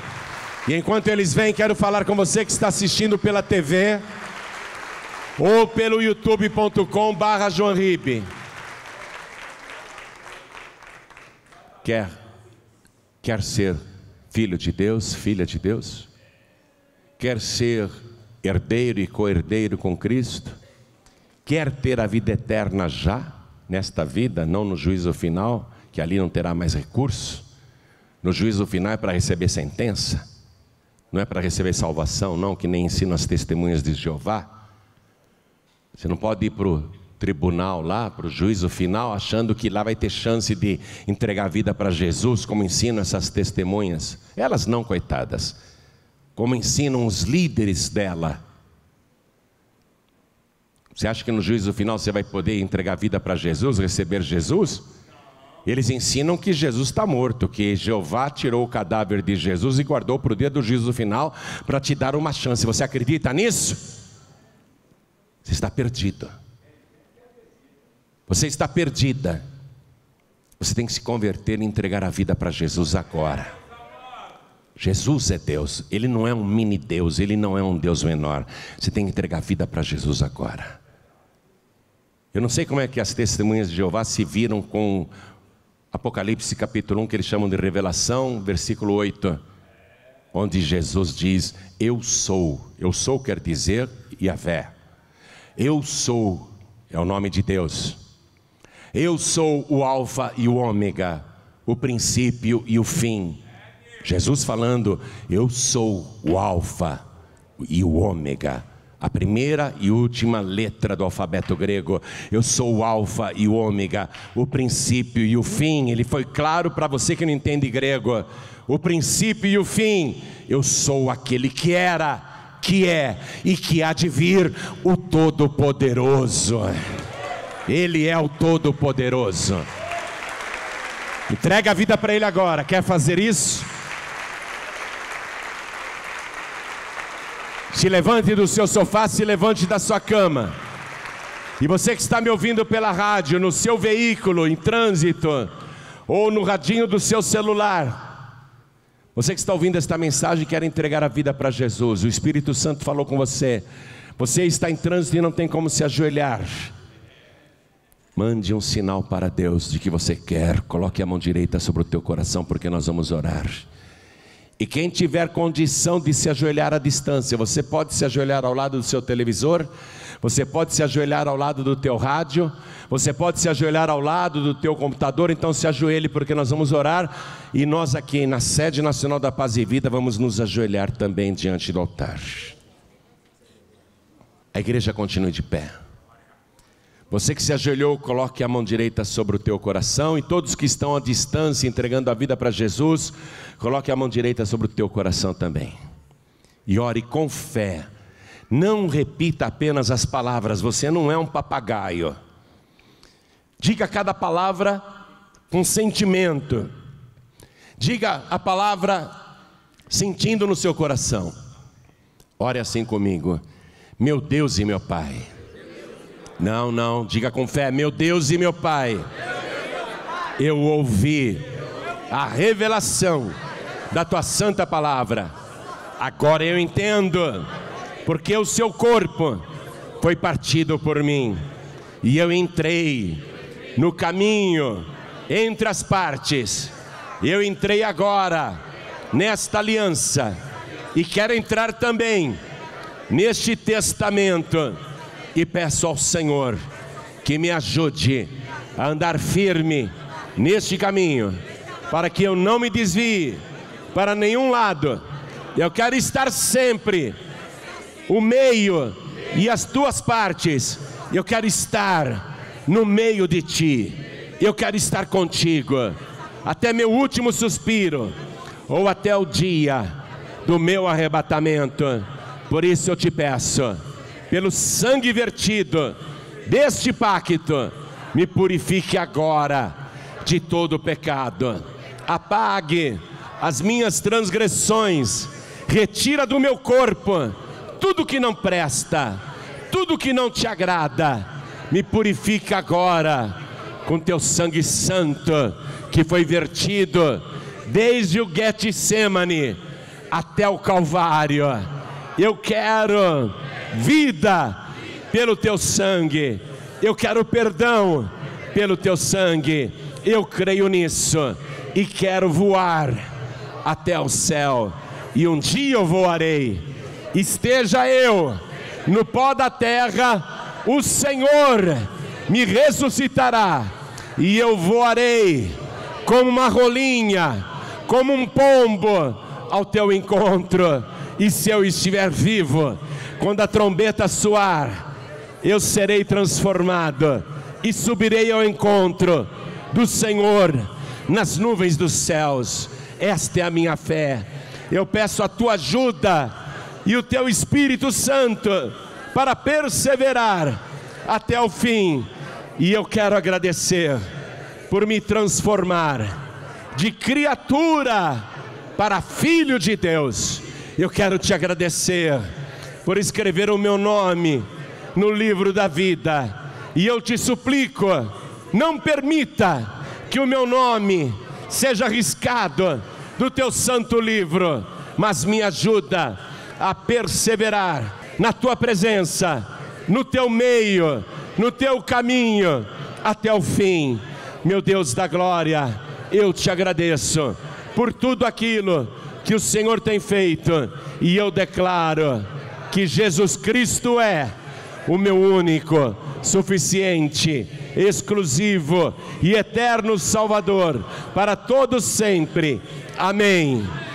E enquanto eles vêm, quero falar com você que está assistindo pela TV ou pelo youtube.com barra João Ribe. Quer, quer ser filho de Deus, filha de Deus? Quer ser herdeiro e co-herdeiro com Cristo? Quer ter a vida eterna já, nesta vida, não no juízo final, que ali não terá mais recurso? no juízo final é para receber sentença, não é para receber salvação, não, que nem ensinam as testemunhas de Jeová. Você não pode ir para o tribunal lá, para o juízo final, achando que lá vai ter chance de entregar a vida para Jesus, como ensinam essas testemunhas. Elas não, coitadas, como ensinam os líderes dela. Você acha que no juízo final você vai poder entregar a vida para Jesus, receber Jesus? Eles ensinam que Jesus está morto, que Jeová tirou o cadáver de Jesus e guardou para o dia do juízo final para te dar uma chance. Você acredita nisso? Você está perdido. Você está perdida. Você tem que se converter e entregar a vida para Jesus agora. Jesus é Deus, Ele não é um mini Deus, Ele não é um Deus menor. Você tem que entregar a vida para Jesus agora. Eu não sei como é que as testemunhas de Jeová se viram com Apocalipse capítulo 1, que eles chamam de revelação, versículo 8, onde Jesus diz: Eu sou. Eu sou quer dizer Yahvé. Eu sou é o nome de Deus. Eu sou o Alfa e o Ômega, o princípio e o fim. Jesus falando: Eu sou o Alfa e o Ômega a primeira e última letra do alfabeto grego. Eu sou o Alfa e o Ômega, o princípio e o fim. Ele foi claro para você que não entende grego. O princípio e o fim. Eu sou aquele que era, que é e que há de vir, o Todo-Poderoso. Ele é o Todo-Poderoso. Entrega a vida para Ele agora. Quer fazer isso? Se levante do seu sofá, se levante da sua cama. E você que está me ouvindo pela rádio, no seu veículo, em trânsito, ou no radinho do seu celular, você que está ouvindo esta mensagem quer entregar a vida para Jesus, o Espírito Santo falou com você. Você está em trânsito e não tem como se ajoelhar. Mande um sinal para Deus de que você quer. Coloque a mão direita sobre o teu coração, porque nós vamos orar. E quem tiver condição de se ajoelhar à distância, você pode se ajoelhar ao lado do seu televisor, você pode se ajoelhar ao lado do teu rádio, você pode se ajoelhar ao lado do teu computador, então se ajoelhe porque nós vamos orar e nós aqui na sede nacional da Paz e Vida vamos nos ajoelhar também diante do altar. A igreja continue de pé. Você que se ajoelhou, coloque a mão direita sobre o teu coração. E todos que estão à distância entregando a vida para Jesus, coloque a mão direita sobre o teu coração também. E ore com fé. Não repita apenas as palavras, você não é um papagaio. Diga cada palavra com sentimento. Diga a palavra sentindo no seu coração. Ore assim comigo. Meu Deus e meu Pai não, não, diga com fé: Meu Deus e meu Pai, eu ouvi a revelação da tua santa palavra. Agora eu entendo, porque o seu corpo foi partido por mim, e eu entrei no caminho entre as partes. Eu entrei agora nesta aliança e quero entrar também neste testamento e peço ao Senhor que me ajude a andar firme neste caminho, para que eu não me desvie para nenhum lado. Eu quero estar sempre o meio e as duas partes. Eu quero estar no meio de ti. Eu quero estar contigo até meu último suspiro ou até o dia do meu arrebatamento. Por isso eu te peço pelo sangue vertido deste pacto, me purifique agora de todo pecado. Apague as minhas transgressões, retira do meu corpo tudo que não presta, tudo que não te agrada. Me purifica agora com teu sangue santo que foi vertido desde o Getsemane até o Calvário. Eu quero vida pelo teu sangue. Eu quero perdão pelo teu sangue. Eu creio nisso e quero voar até o céu. E um dia eu voarei. Esteja eu no pó da terra, o Senhor me ressuscitará e eu voarei como uma rolinha, como um pombo ao teu encontro e se eu estiver vivo, quando a trombeta soar, eu serei transformado e subirei ao encontro do Senhor nas nuvens dos céus. Esta é a minha fé. Eu peço a tua ajuda e o teu Espírito Santo para perseverar até o fim. E eu quero agradecer por me transformar de criatura para filho de Deus. Eu quero te agradecer por escrever o meu nome no livro da vida. E eu te suplico, não permita que o meu nome seja arriscado do teu santo livro, mas me ajuda a perseverar na tua presença, no teu meio, no teu caminho, até o fim. Meu Deus da glória, eu te agradeço por tudo aquilo que o Senhor tem feito, e eu declaro que Jesus Cristo é o meu único, suficiente, exclusivo e eterno Salvador para todos sempre. Amém.